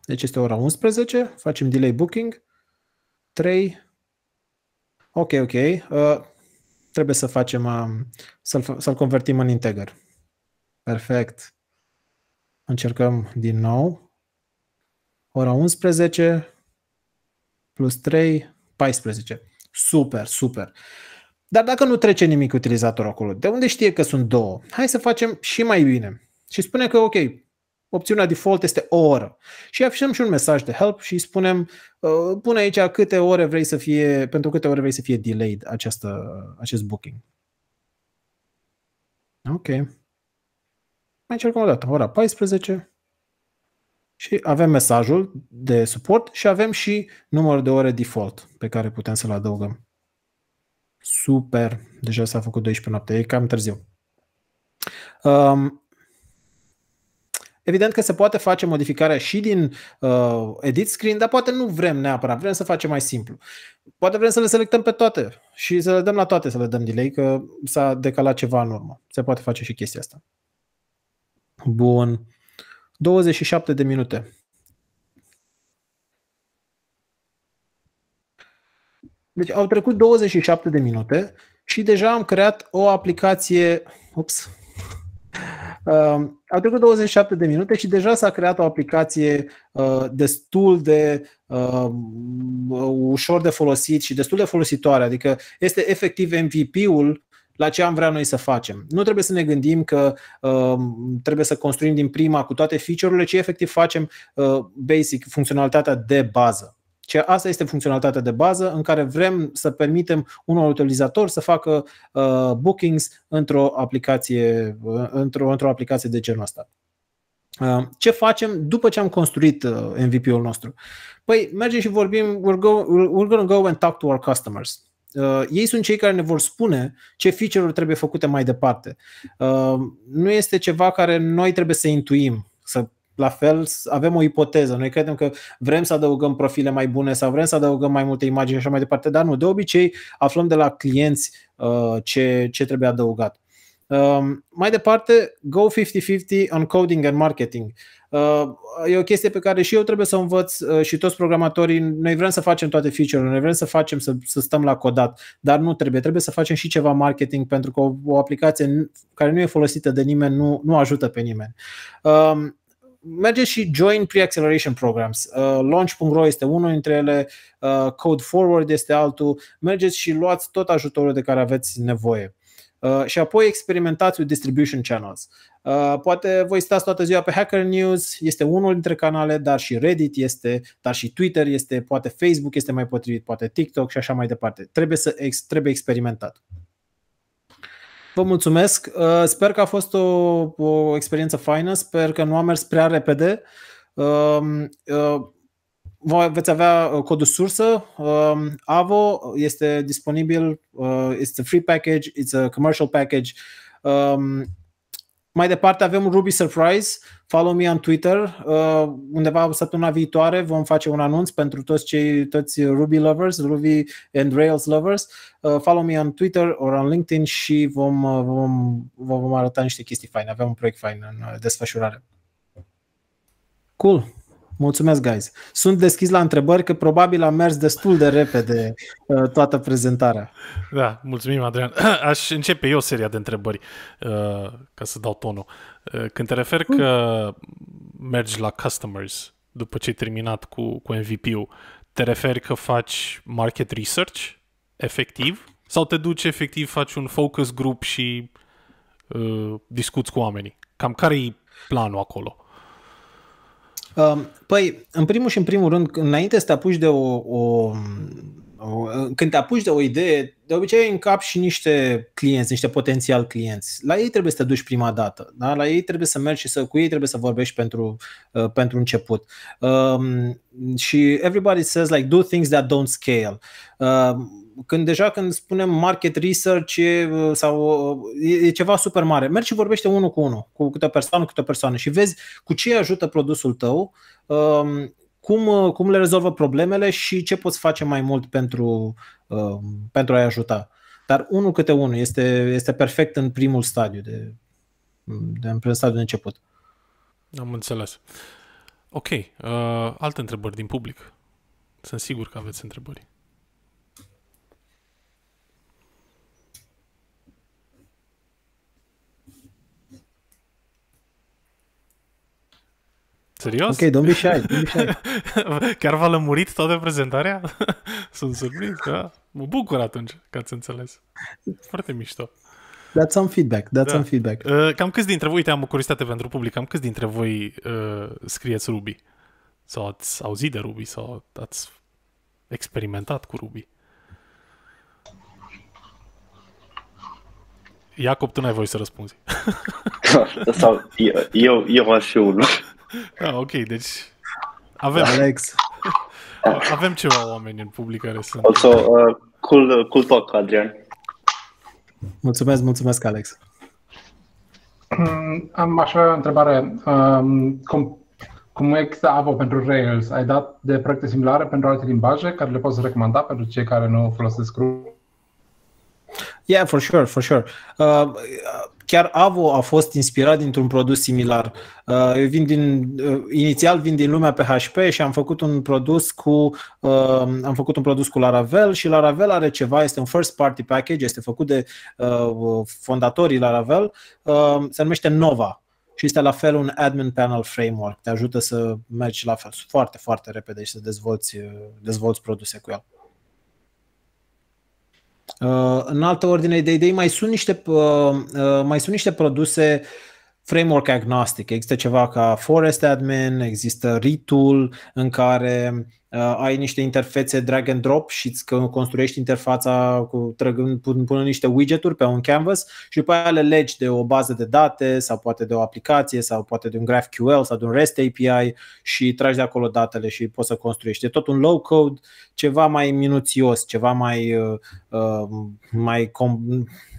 S2: Deci este ora 11, facem delay booking, 3, ok, ok, uh, trebuie să facem, um, să-l, să-l convertim în integer. Perfect. Încercăm din nou. Ora 11 plus 3 14. Super, super. Dar dacă nu trece nimic utilizatorul acolo, de unde știe că sunt două? Hai să facem și mai bine. Și spune că, ok, opțiunea default este o oră. Și afișăm și un mesaj de help și spunem, uh, pune aici câte ore vrei să fie, pentru câte ore vrei să fie delayed această, acest booking. Ok. Mai încercăm o dată. Ora 14. Și avem mesajul de suport și avem și numărul de ore default pe care putem să-l adăugăm. Super! Deja s-a făcut 12 noapte, e cam târziu. Um, Evident că se poate face modificarea și din uh, edit screen, dar poate nu vrem neapărat, vrem să facem mai simplu. Poate vrem să le selectăm pe toate și să le dăm la toate, să le dăm delay, că s-a decalat ceva în urmă. Se poate face și chestia asta. Bun. 27 de minute. Deci au trecut 27 de minute și deja am creat o aplicație. Ups. Uh, au trecut 27 de minute și deja s-a creat o aplicație uh, destul de uh, ușor de folosit și destul de folositoare. Adică este efectiv MVP-ul la ce am vrea noi să facem. Nu trebuie să ne gândim că uh, trebuie să construim din prima cu toate feature-urile, ci efectiv facem uh, basic, funcționalitatea de bază. Ce asta este funcționalitatea de bază în care vrem să permitem unor utilizator să facă uh, bookings într-o aplicație, uh, într-o, într-o aplicație de genul ăsta. Uh, ce facem după ce am construit uh, MVP-ul nostru? Păi mergem și vorbim, we're, go, we're going to go and talk to our customers. Uh, ei sunt cei care ne vor spune ce feature-uri trebuie făcute mai departe. Uh, nu este ceva care noi trebuie să intuim, să la fel avem o ipoteză. Noi credem că vrem să adăugăm profile mai bune sau vrem să adăugăm mai multe imagini și așa mai departe, dar nu. De obicei aflăm de la clienți uh, ce, ce trebuie adăugat. Uh, mai departe, go 50-50 on coding and marketing. Uh, e o chestie pe care și eu trebuie să o învăț uh, și toți programatorii. Noi vrem să facem toate feature-urile, noi vrem să facem să, să stăm la codat, dar nu trebuie. Trebuie să facem și ceva marketing pentru că o, o aplicație care nu e folosită de nimeni nu, nu ajută pe nimeni. Uh, merge și Join Pre-Acceleration Programs. Uh, Launch.ro este unul dintre ele, uh, Code Forward este altul. Mergeți și luați tot ajutorul de care aveți nevoie. Uh, și apoi experimentați cu distribution channels. Uh, poate voi stați toată ziua pe Hacker News, este unul dintre canale, dar și Reddit este, dar și Twitter este, poate Facebook este mai potrivit, poate TikTok și așa mai departe. Trebuie să trebuie experimentat. Vă mulțumesc. Uh, sper că a fost o, o experiență faină, sper că nu a mers prea repede. Um, veți avea uh, codul sursă. Um, Avo este disponibil, uh, it's a free package, it's a commercial package. Um, mai departe avem Ruby Surprise, follow me on Twitter. Uh, undeva săptămâna viitoare vom face un anunț pentru toți cei toți Ruby lovers, Ruby and Rails lovers. Uh, follow me on Twitter or on LinkedIn și vom, uh, vom, vom, vom arăta niște chestii fine. Avem un proiect fine, în uh, desfășurare. Cool. Mulțumesc, guys. Sunt deschis la întrebări, că probabil am mers destul de repede uh, toată prezentarea.
S1: Da, mulțumim, Adrian. Aș începe eu seria de întrebări, uh, ca să dau tonul. Uh, când te refer că mergi la customers după ce ai terminat cu, cu MVP-ul, te referi că faci market research efectiv? Sau te duci efectiv, faci un focus group și uh, discuți cu oamenii? Cam care i planul acolo? Um, păi, în primul și în primul rând, înainte să te apuci de o,
S2: o, o când te apuci de o idee, de obicei ai în cap și niște clienți, niște potențial clienți. La ei trebuie să te duci prima dată, da? la ei trebuie să mergi și să, cu ei trebuie să vorbești pentru, uh, pentru început. Um, și everybody says like do things that don't scale. Uh, când deja când spunem market research e, uh, sau uh, e, e ceva super mare, mergi și vorbește unul cu unul, cu câte persoană, cu câte persoană și vezi cu ce ajută produsul tău, um, cum, uh, cum le rezolvă problemele și ce poți face mai mult pentru, um, pentru a-i ajuta. Dar unul câte unul este, este perfect în primul stadiu, de, de în primul stadiu de început.
S1: Am înțeles. Ok. Uh, alte întrebări din public. Sunt sigur că aveți întrebări. Serios? Ok, be shy. Chiar v-a lămurit toată prezentarea? Sunt surprins, da. Mă bucur atunci că ați înțeles. Foarte mișto.
S2: That's some feedback, That's da. some feedback.
S1: Uh, cam câți dintre voi, uite, am o curiozitate pentru public, cam câți dintre voi uh, scrieți Ruby? Sau ați auzit de Ruby? Sau ați experimentat cu Ruby? Iacob, tu n-ai voie să răspunzi. Sau eu, eu, eu aș fi unul. Da, ok, deci avem... Alex. Avem ceva oameni în public care sunt... Also, uh, cool, cool talk, Adrian. Mulțumesc, mulțumesc, Alex. Mm, am aș avea o întrebare. Um, cum, cum există AVO pentru Rails? Ai dat de proiecte similare pentru alte limbaje care le poți recomanda pentru cei care nu folosesc Ruby?
S2: Yeah, for sure, for sure. Uh, chiar Avo a fost inspirat dintr-un produs similar. Uh, eu vin din, uh, inițial vin din lumea PHP și am făcut un produs cu uh, am făcut un produs cu Laravel și Laravel are ceva, este un first party package, este făcut de fondatorii Laravel, se numește Nova și este la fel un admin panel framework, te ajută să mergi la fel foarte, foarte repede și să dezvolți, dezvolți produse cu el. Uh, în altă ordine de idei, mai sunt niște, uh, uh, mai sunt niște produse framework agnostic. Există ceva ca Forest Admin, există Retool, în care Uh, ai niște interfețe drag and drop și îți construiești interfața cu, trăgând, pun, niște widgeturi pe un canvas și după aia le legi de o bază de date sau poate de o aplicație sau poate de un GraphQL sau de un REST API și tragi de acolo datele și poți să construiești. E tot un low code, ceva mai minuțios, ceva mai, uh, uh, mai,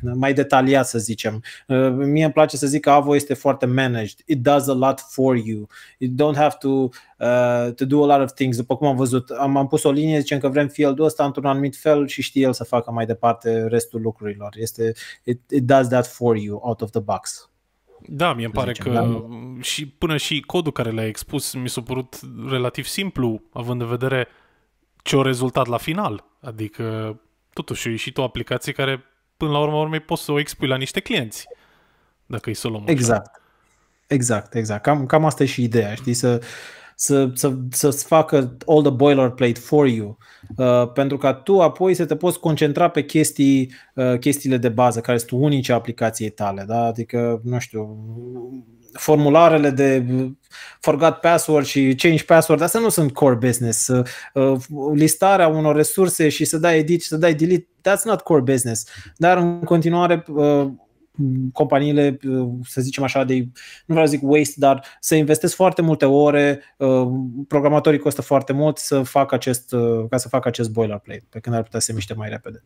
S2: mai detaliat să zicem. Mie îmi place să zic că Avo este foarte managed. It does a lot for you. You don't have to Uh, to do a lot of things, după cum am văzut. Am, am pus o linie, zicem că vrem fieldul ăsta într-un anumit fel și știe el să facă mai departe restul lucrurilor. Este, it, it does that for you, out of the box.
S1: Da, mi-e pare zicem, că da. și până și codul care l-ai expus mi s-a părut relativ simplu, având în vedere ce o rezultat la final. Adică, totuși, i-a ieșit o aplicație care, până la urmă urmei, poți să o expui la niște clienți, dacă îi să o luăm Exact.
S2: Așa. Exact, exact. Cam, cam asta e și ideea, știi, să să, să, să-ți facă all the boilerplate for you, uh, pentru ca tu apoi să te poți concentra pe chestii, uh, chestiile de bază care sunt unice aplicației tale, da? adică, nu știu, formularele de uh, forgot password și change password, astea nu sunt core business. Uh, listarea unor resurse și să dai edit și să dai delete, that's not core business. Dar în continuare uh, companiile, uh, să zicem așa, de, nu vreau să zic waste, dar să investesc foarte multe ore, uh, programatorii costă foarte mult să facă acest, uh, ca să facă acest boilerplate, pe când ar putea să se miște mai repede.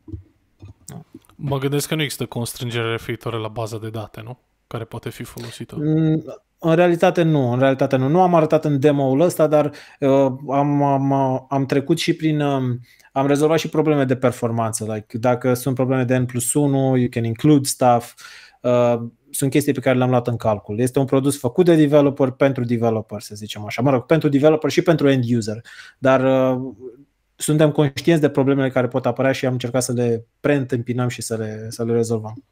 S1: Mă gândesc că nu există constrângere referitoare la baza de date, nu? Care poate fi folosită. Mm,
S2: în realitate nu, în realitate nu. Nu am arătat în demo-ul ăsta, dar uh, am, am, am trecut și prin uh, am rezolvat și probleme de performanță. Like, dacă sunt probleme de N plus 1, you can include stuff. Uh, sunt chestii pe care le-am luat în calcul. Este un produs făcut de developer pentru developer, să zicem așa. Mă rog, pentru developer și pentru end user. Dar uh, suntem conștienți de problemele care pot apărea și am încercat să le preîntâmpinăm și să le, să le rezolvăm.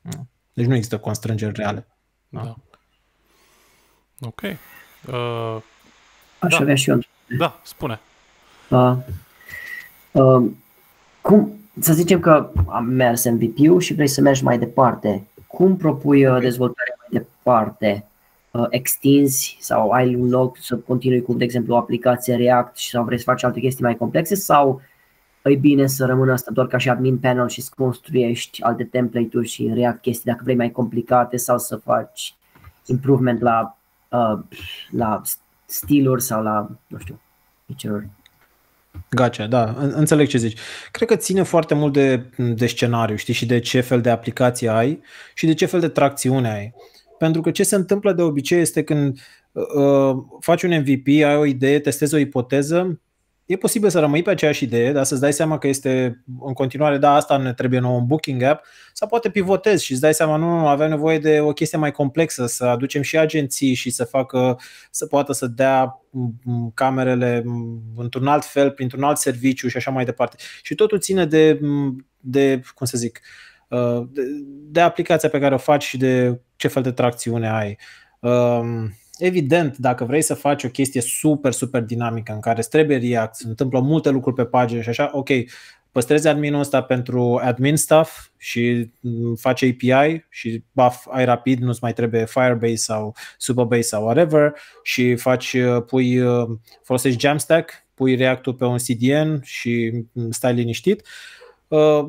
S2: Mm. Deci nu există constrângeri reale.
S1: Da. da. Ok. Uh, Aș da. avea și eu. Da, spune.
S2: Uh, uh, cum, să zicem că am mers MVP-ul și vrei să mergi mai departe. Cum propui uh, dezvoltarea mai departe? Uh, extinzi sau ai un loc să continui cu, de exemplu, o aplicație React și sau vrei să faci alte chestii mai complexe sau e bine să rămână asta doar ca și admin panel și să construiești alte template-uri și React chestii dacă vrei mai complicate sau să faci improvement la, uh, la stiluri sau la, nu știu, feature-uri. Gace, da, înțeleg ce zici. Cred că ține foarte mult de, de scenariu, știi, și de ce fel de aplicație ai și de ce fel de tracțiune ai. Pentru că ce se întâmplă de obicei este când uh, uh faci un MVP, ai o idee, testezi o ipoteză, e posibil să rămâi pe aceeași idee, dar să-ți dai seama că este în continuare, da, asta ne trebuie nou un booking app, sau poate pivotezi și îți dai seama, nu, nu, avem nevoie de o chestie mai complexă, să aducem și agenții și să facă, să poată să dea camerele într-un alt fel, printr-un alt serviciu și așa mai departe. Și totul ține de, de cum să zic, uh, de, de aplicația pe care o faci și de ce fel de tracțiune ai. Um, Evident, dacă vrei să faci o chestie super, super dinamică în care îți trebuie React, se întâmplă multe lucruri pe pagină și așa, ok, păstrezi adminul ăsta pentru admin stuff și mm, faci API și buff ai rapid, nu-ți mai trebuie Firebase sau Superbase sau whatever și faci, uh, pui, uh, folosești Jamstack, pui React-ul pe un CDN și mm, stai liniștit. Uh,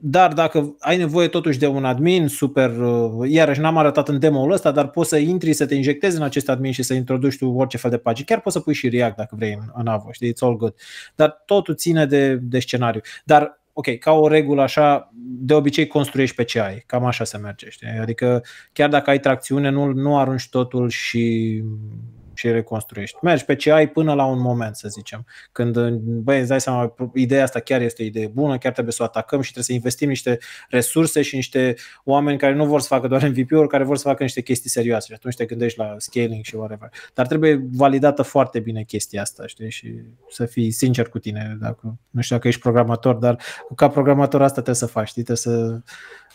S2: dar dacă ai nevoie totuși de un admin super, uh, iarăși n-am arătat în demo-ul ăsta, dar poți să intri, să te injectezi în acest admin și să introduci tu orice fel de pagini. Chiar poți să pui și React dacă vrei în, în Avo, știi, it's all good. Dar totul ține de, de scenariu. Dar ok, ca o regulă așa, de obicei construiești pe ce ai, cam așa se merge, știi? Adică chiar dacă ai tracțiune, nu, nu arunci totul și și îi reconstruiești. Mergi pe ce ai până la un moment, să zicem. Când, băi, îți dai seama, ideea asta chiar este o idee bună, chiar trebuie să o atacăm și trebuie să investim niște resurse și niște oameni care nu vor să facă doar MVP-uri, care vor să facă niște chestii serioase și atunci te gândești la scaling și whatever. Dar trebuie validată foarte bine chestia asta, știi, și să fii sincer cu tine, dacă nu știu dacă ești programator, dar ca programator asta trebuie să faci, știi, trebuie să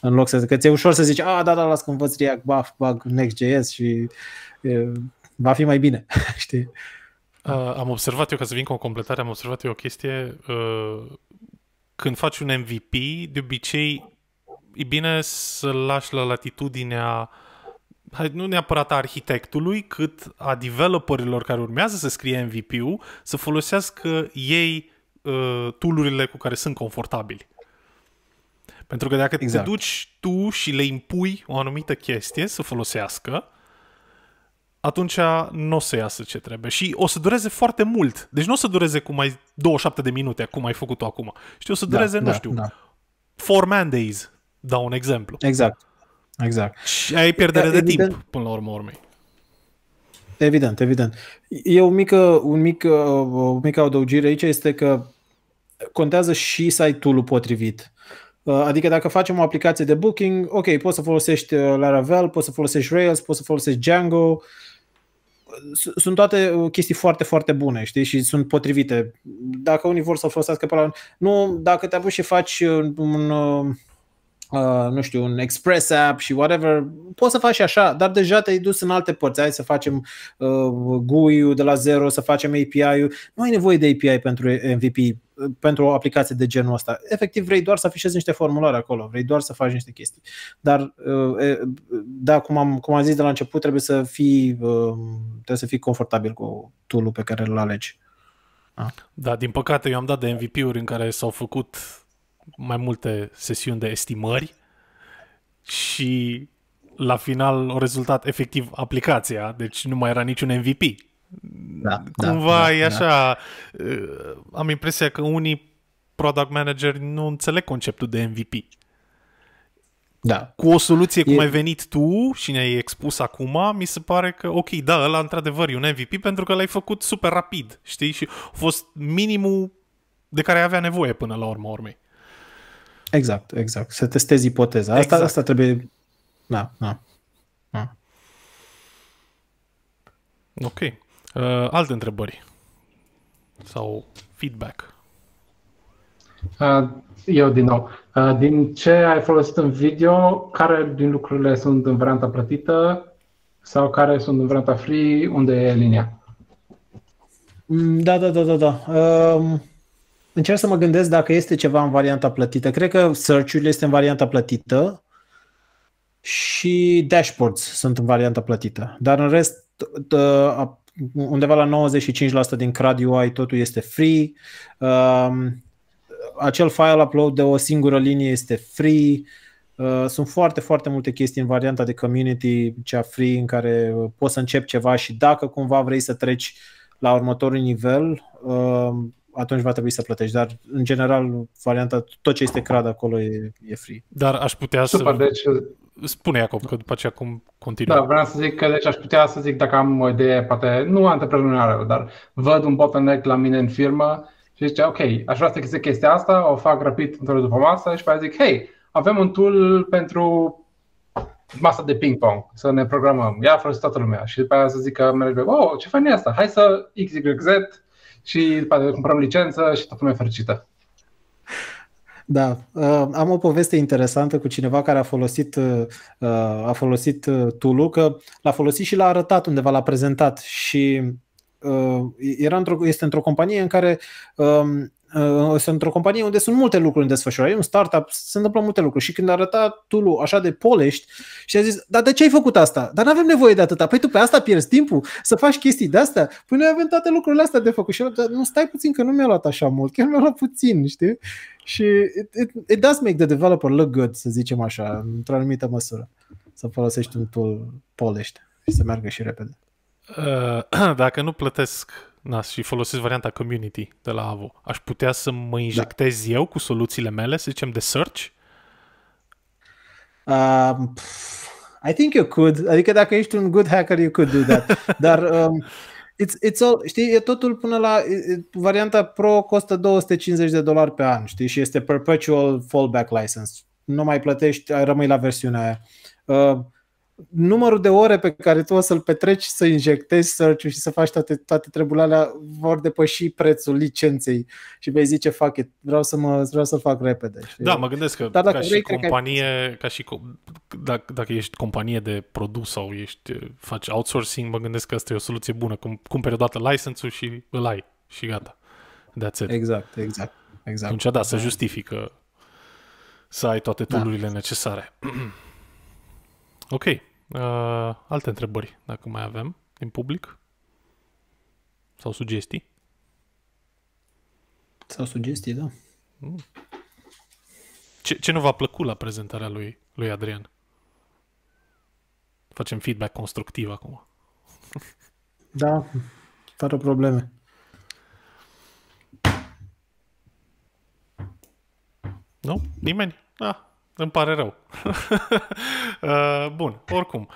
S2: în loc să că ți-e ușor să zici, a, ah, da, da, las că învăț React, bag, Bug, Next.js și e, va fi mai bine, știi?
S1: Uh, am observat eu, ca să vin cu o completare, am observat eu o chestie. Uh, când faci un MVP, de obicei e bine să-l lași la latitudinea hai, nu neapărat a arhitectului, cât a developerilor care urmează să scrie MVP-ul, să folosească ei uh, toolurile cu care sunt confortabili. Pentru că dacă exact. te duci tu și le impui o anumită chestie să folosească, uh, atunci nu o să iasă ce trebuie. Și o să dureze foarte mult. Deci nu o să dureze cu mai 27 de minute, cum ai făcut-o acum. Știi, o să da, dureze, da, nu da, știu, da. four man days, dau un exemplu. Exact, exact. Și ai pierdere da, de evident, timp, până la urmă urmei. Evident, evident.
S2: E o mică, un mic, o mică adăugire aici, este că contează și să ai tool potrivit. Uh, adică dacă facem o aplicație de booking, ok, poți să folosești uh, Laravel, poți să folosești Rails, poți să folosești Django, uh, sunt toate uh, chestii foarte, foarte bune, știi, și sunt potrivite. Dacă unii vor să folosească pe la... Nu, dacă te apuci și faci uh, un, uh, Uh, nu știu, un express app și whatever, poți să faci și așa, dar deja te-ai dus în alte părți, hai să facem uh, GUI-ul de la zero, să facem API-ul, nu ai nevoie de API pentru MVP, uh, pentru o aplicație de genul ăsta. Efectiv vrei doar să afișezi niște formulare acolo, vrei doar să faci niște chestii. Dar, uh, da, cum am, cum am zis de la început, trebuie să fii, uh, trebuie să fii confortabil cu tool pe care îl alegi.
S1: Da. da, din păcate eu am dat de MVP-uri în care s-au făcut mai multe sesiuni de estimări și la final o rezultat efectiv aplicația, deci nu mai era niciun MVP. Da, da, Cumva da, e da. așa, da. am impresia că unii product manageri nu înțeleg conceptul de MVP. Da. Cu o soluție cum e... ai venit tu și ne-ai expus acum, mi se pare că, ok, da, ăla într-adevăr e un MVP pentru că l-ai făcut super rapid, știi? Și a fost minimul de care avea nevoie până la urmă urmei.
S2: Exact, exact. Să testezi ipoteza. Asta, exact. asta trebuie... Da, da. da.
S1: Ok. Uh, alte întrebări? Sau feedback? Uh, eu din nou. Uh, din ce ai folosit în video, care din lucrurile sunt în varianta plătită sau care sunt în varianta free, unde e linia?
S2: Da, da, da, da, da. Uh încerc să mă gândesc dacă este ceva în varianta plătită. Cred că search-ul este în varianta plătită și dashboards sunt în varianta plătită. Dar în rest, ă, undeva la 95% din CRUD UI totul este free. Um, acel file upload de o singură linie este free. Uh, sunt foarte, foarte multe chestii în varianta de community, cea free, în care uh, poți să începi ceva și dacă cumva vrei să treci la următorul nivel, uh, atunci va trebui să plătești, dar în general varianta, tot ce este crad acolo e, e free.
S1: Dar aș putea Super, să... Deci... Spune Iacob, că după aceea cum continuă. Da, vreau să zic că deci aș putea să zic dacă am o idee, poate nu antreprenorială, dar văd un bottleneck la mine în firmă și zice, ok, aș vrea să se chestia asta, o fac rapid într-o după masă și pe zic, hei, avem un tool pentru masa de ping-pong, să ne programăm. Ia folosit toată lumea. Și după aia să că merge, oh, ce fain e asta, hai să XYZ și după aceea cumpărăm licență și toată lumea fericită.
S2: Da, uh, am o poveste interesantă cu cineva care a folosit, uh, uh a folosit uh, tool că l-a folosit și l-a arătat undeva, l-a prezentat și uh, era într-o, este într-o companie în care uh, Uh, sunt într-o companie unde sunt multe lucruri în desfășurare, e un startup, se întâmplă multe lucruri. Și când arăta Tulu așa de polești și a zis, dar de ce ai făcut asta? Dar nu avem nevoie de atâta. Păi tu pe asta pierzi timpul să faci chestii de astea? Păi noi avem toate lucrurile astea de făcut. Și el, dar nu stai puțin că nu mi-a luat așa mult, chiar mi-a luat puțin, știi? Și it, it, it does make the developer look good, să zicem așa, într-o anumită măsură. Să folosești un tool polești și să meargă și repede.
S1: Uh, dacă nu plătesc da, și folosesc varianta community de la AVO. Aș putea să mă injectez da. eu cu soluțiile mele, să zicem, de search? Um, I think you could. Adică dacă ești un good hacker, you could
S2: do that. Dar um, it's, it's all, știi, e totul până la varianta pro costă 250 de dolari pe an, știi, și este perpetual fallback license. Nu mai plătești, rămâi la versiunea aia. Uh, numărul de ore pe care tu o să-l petreci să injectezi search și să faci toate, toate treburile alea vor depăși prețul licenței și vei zice fuck it, vreau să, mă, vreau să fac repede. Știi? Da, mă gândesc că Dar ca, vrei, și companie,
S1: ai... ca și dacă, dacă ești companie de produs sau ești, faci outsourcing, mă gândesc că asta e o soluție bună. Cum, cumperi odată license-ul și îl ai și gata. That's it. Exact, exact. exact. Atunci da, da. se justifică să ai toate tool da. necesare. Ok. Uh, alte întrebări, dacă mai avem, din public? Sau sugestii? Sau sugestii, da. Mm. Ce, ce nu v-a plăcut la prezentarea lui, lui Adrian? Facem feedback constructiv acum.
S2: Da, fără probleme.
S1: Nu? Nimeni? Da, îmi pare rău. Uh, bun, oricum.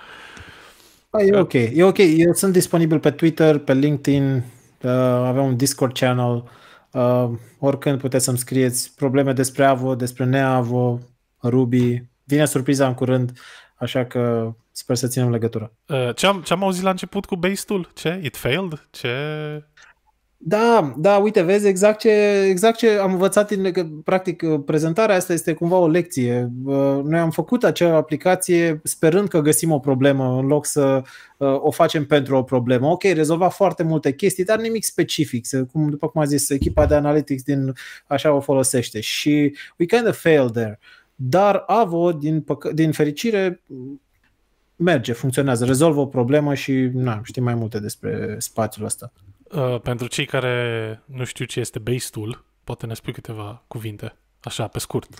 S2: Păi, e ok, e ok. Eu sunt disponibil pe Twitter, pe LinkedIn, uh, avem un Discord channel. Uh, oricând puteți să-mi scrieți probleme despre Avo, despre Neavo, Ruby. Vine surpriza în curând, așa că sper să ținem legătura.
S1: Ce am, ce am auzit la început cu base tool? Ce? It failed? Ce? Da, da, uite, vezi exact
S2: ce, exact ce am învățat din că, practic prezentarea asta este cumva o lecție. Noi am făcut acea aplicație sperând că găsim o problemă în loc să uh, o facem pentru o problemă. Ok, rezolva foarte multe chestii, dar nimic specific. Cum, după cum a zis, echipa de analytics din așa o folosește și we kind of failed there. Dar Avo, din, păcă- din fericire, merge, funcționează, rezolvă o problemă și na, știm mai multe despre spațiul ăsta.
S1: Uh, pentru cei care nu știu ce este base tool, poate ne spui câteva cuvinte, așa, pe scurt.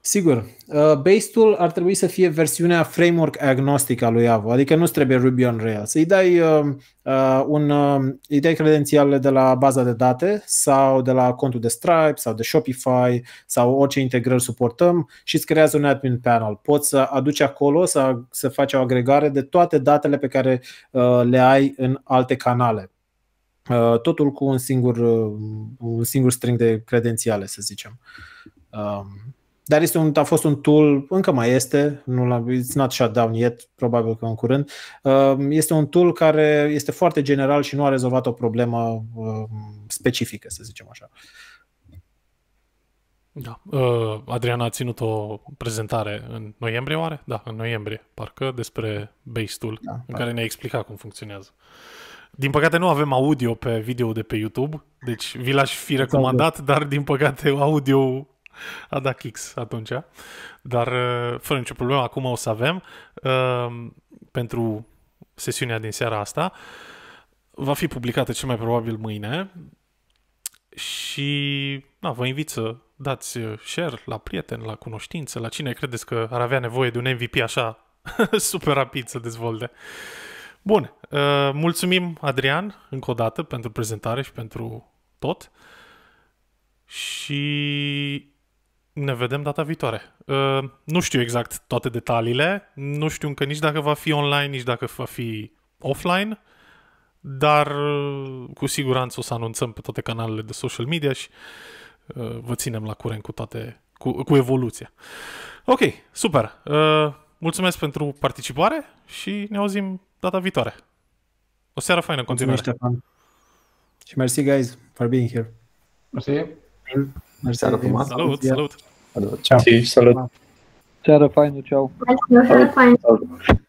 S1: Sigur.
S2: Uh, base tool ar trebui să fie versiunea framework agnostică a lui Avo, adică nu trebuie Ruby on Rails. Îi dai, uh, uh, un, uh, îi dai credențiale de la baza de date sau de la contul de Stripe sau de Shopify sau orice integrări suportăm și îți creează un admin panel. Poți să aduci acolo, să, să faci o agregare de toate datele pe care uh, le ai în alte canale. Uh, totul cu un singur, uh, un singur string de credențiale, să zicem. Um, dar este un, a fost un tool, încă mai este, nu l it's not shut down yet, probabil că în curând, um, este un tool care este foarte general și nu a rezolvat o problemă um, specifică, să zicem așa.
S1: Da. Uh, Adriana a ținut o prezentare în noiembrie, oare? Da, în noiembrie, parcă, despre Base Tool, da, în da. care ne-a explicat cum funcționează. Din păcate nu avem audio pe video de pe YouTube, deci vi l-aș fi exact. recomandat, dar din păcate audio a dat X atunci. Dar uh, fără nicio problemă, acum o să avem uh, pentru sesiunea din seara asta. Va fi publicată cel mai probabil mâine și na, vă invit să dați uh, share la prieten, la cunoștințe, la cine credeți că ar avea nevoie de un MVP așa super rapid să dezvolte. Uh, Bun, uh, mulțumim Adrian încă o dată pentru prezentare și pentru tot și ne vedem data viitoare. Uh, nu știu exact toate detaliile, nu știu încă nici dacă va fi online, nici dacă va fi offline, dar uh, cu siguranță o să anunțăm pe toate canalele de social media și vă ținem la curent cu toate, cu, cu evoluția. Ok, super! Mulțumesc pentru participare și ne auzim data viitoare. O seară faină în continuare. Mulțumesc,
S2: Ștefan. Și mersi, guys, for being here.
S1: Mersi. Mersi. Seară frumoasă. Salut, salut. Salut. Ciao. Și salut.
S2: Seară faină, ceau. Seară faină.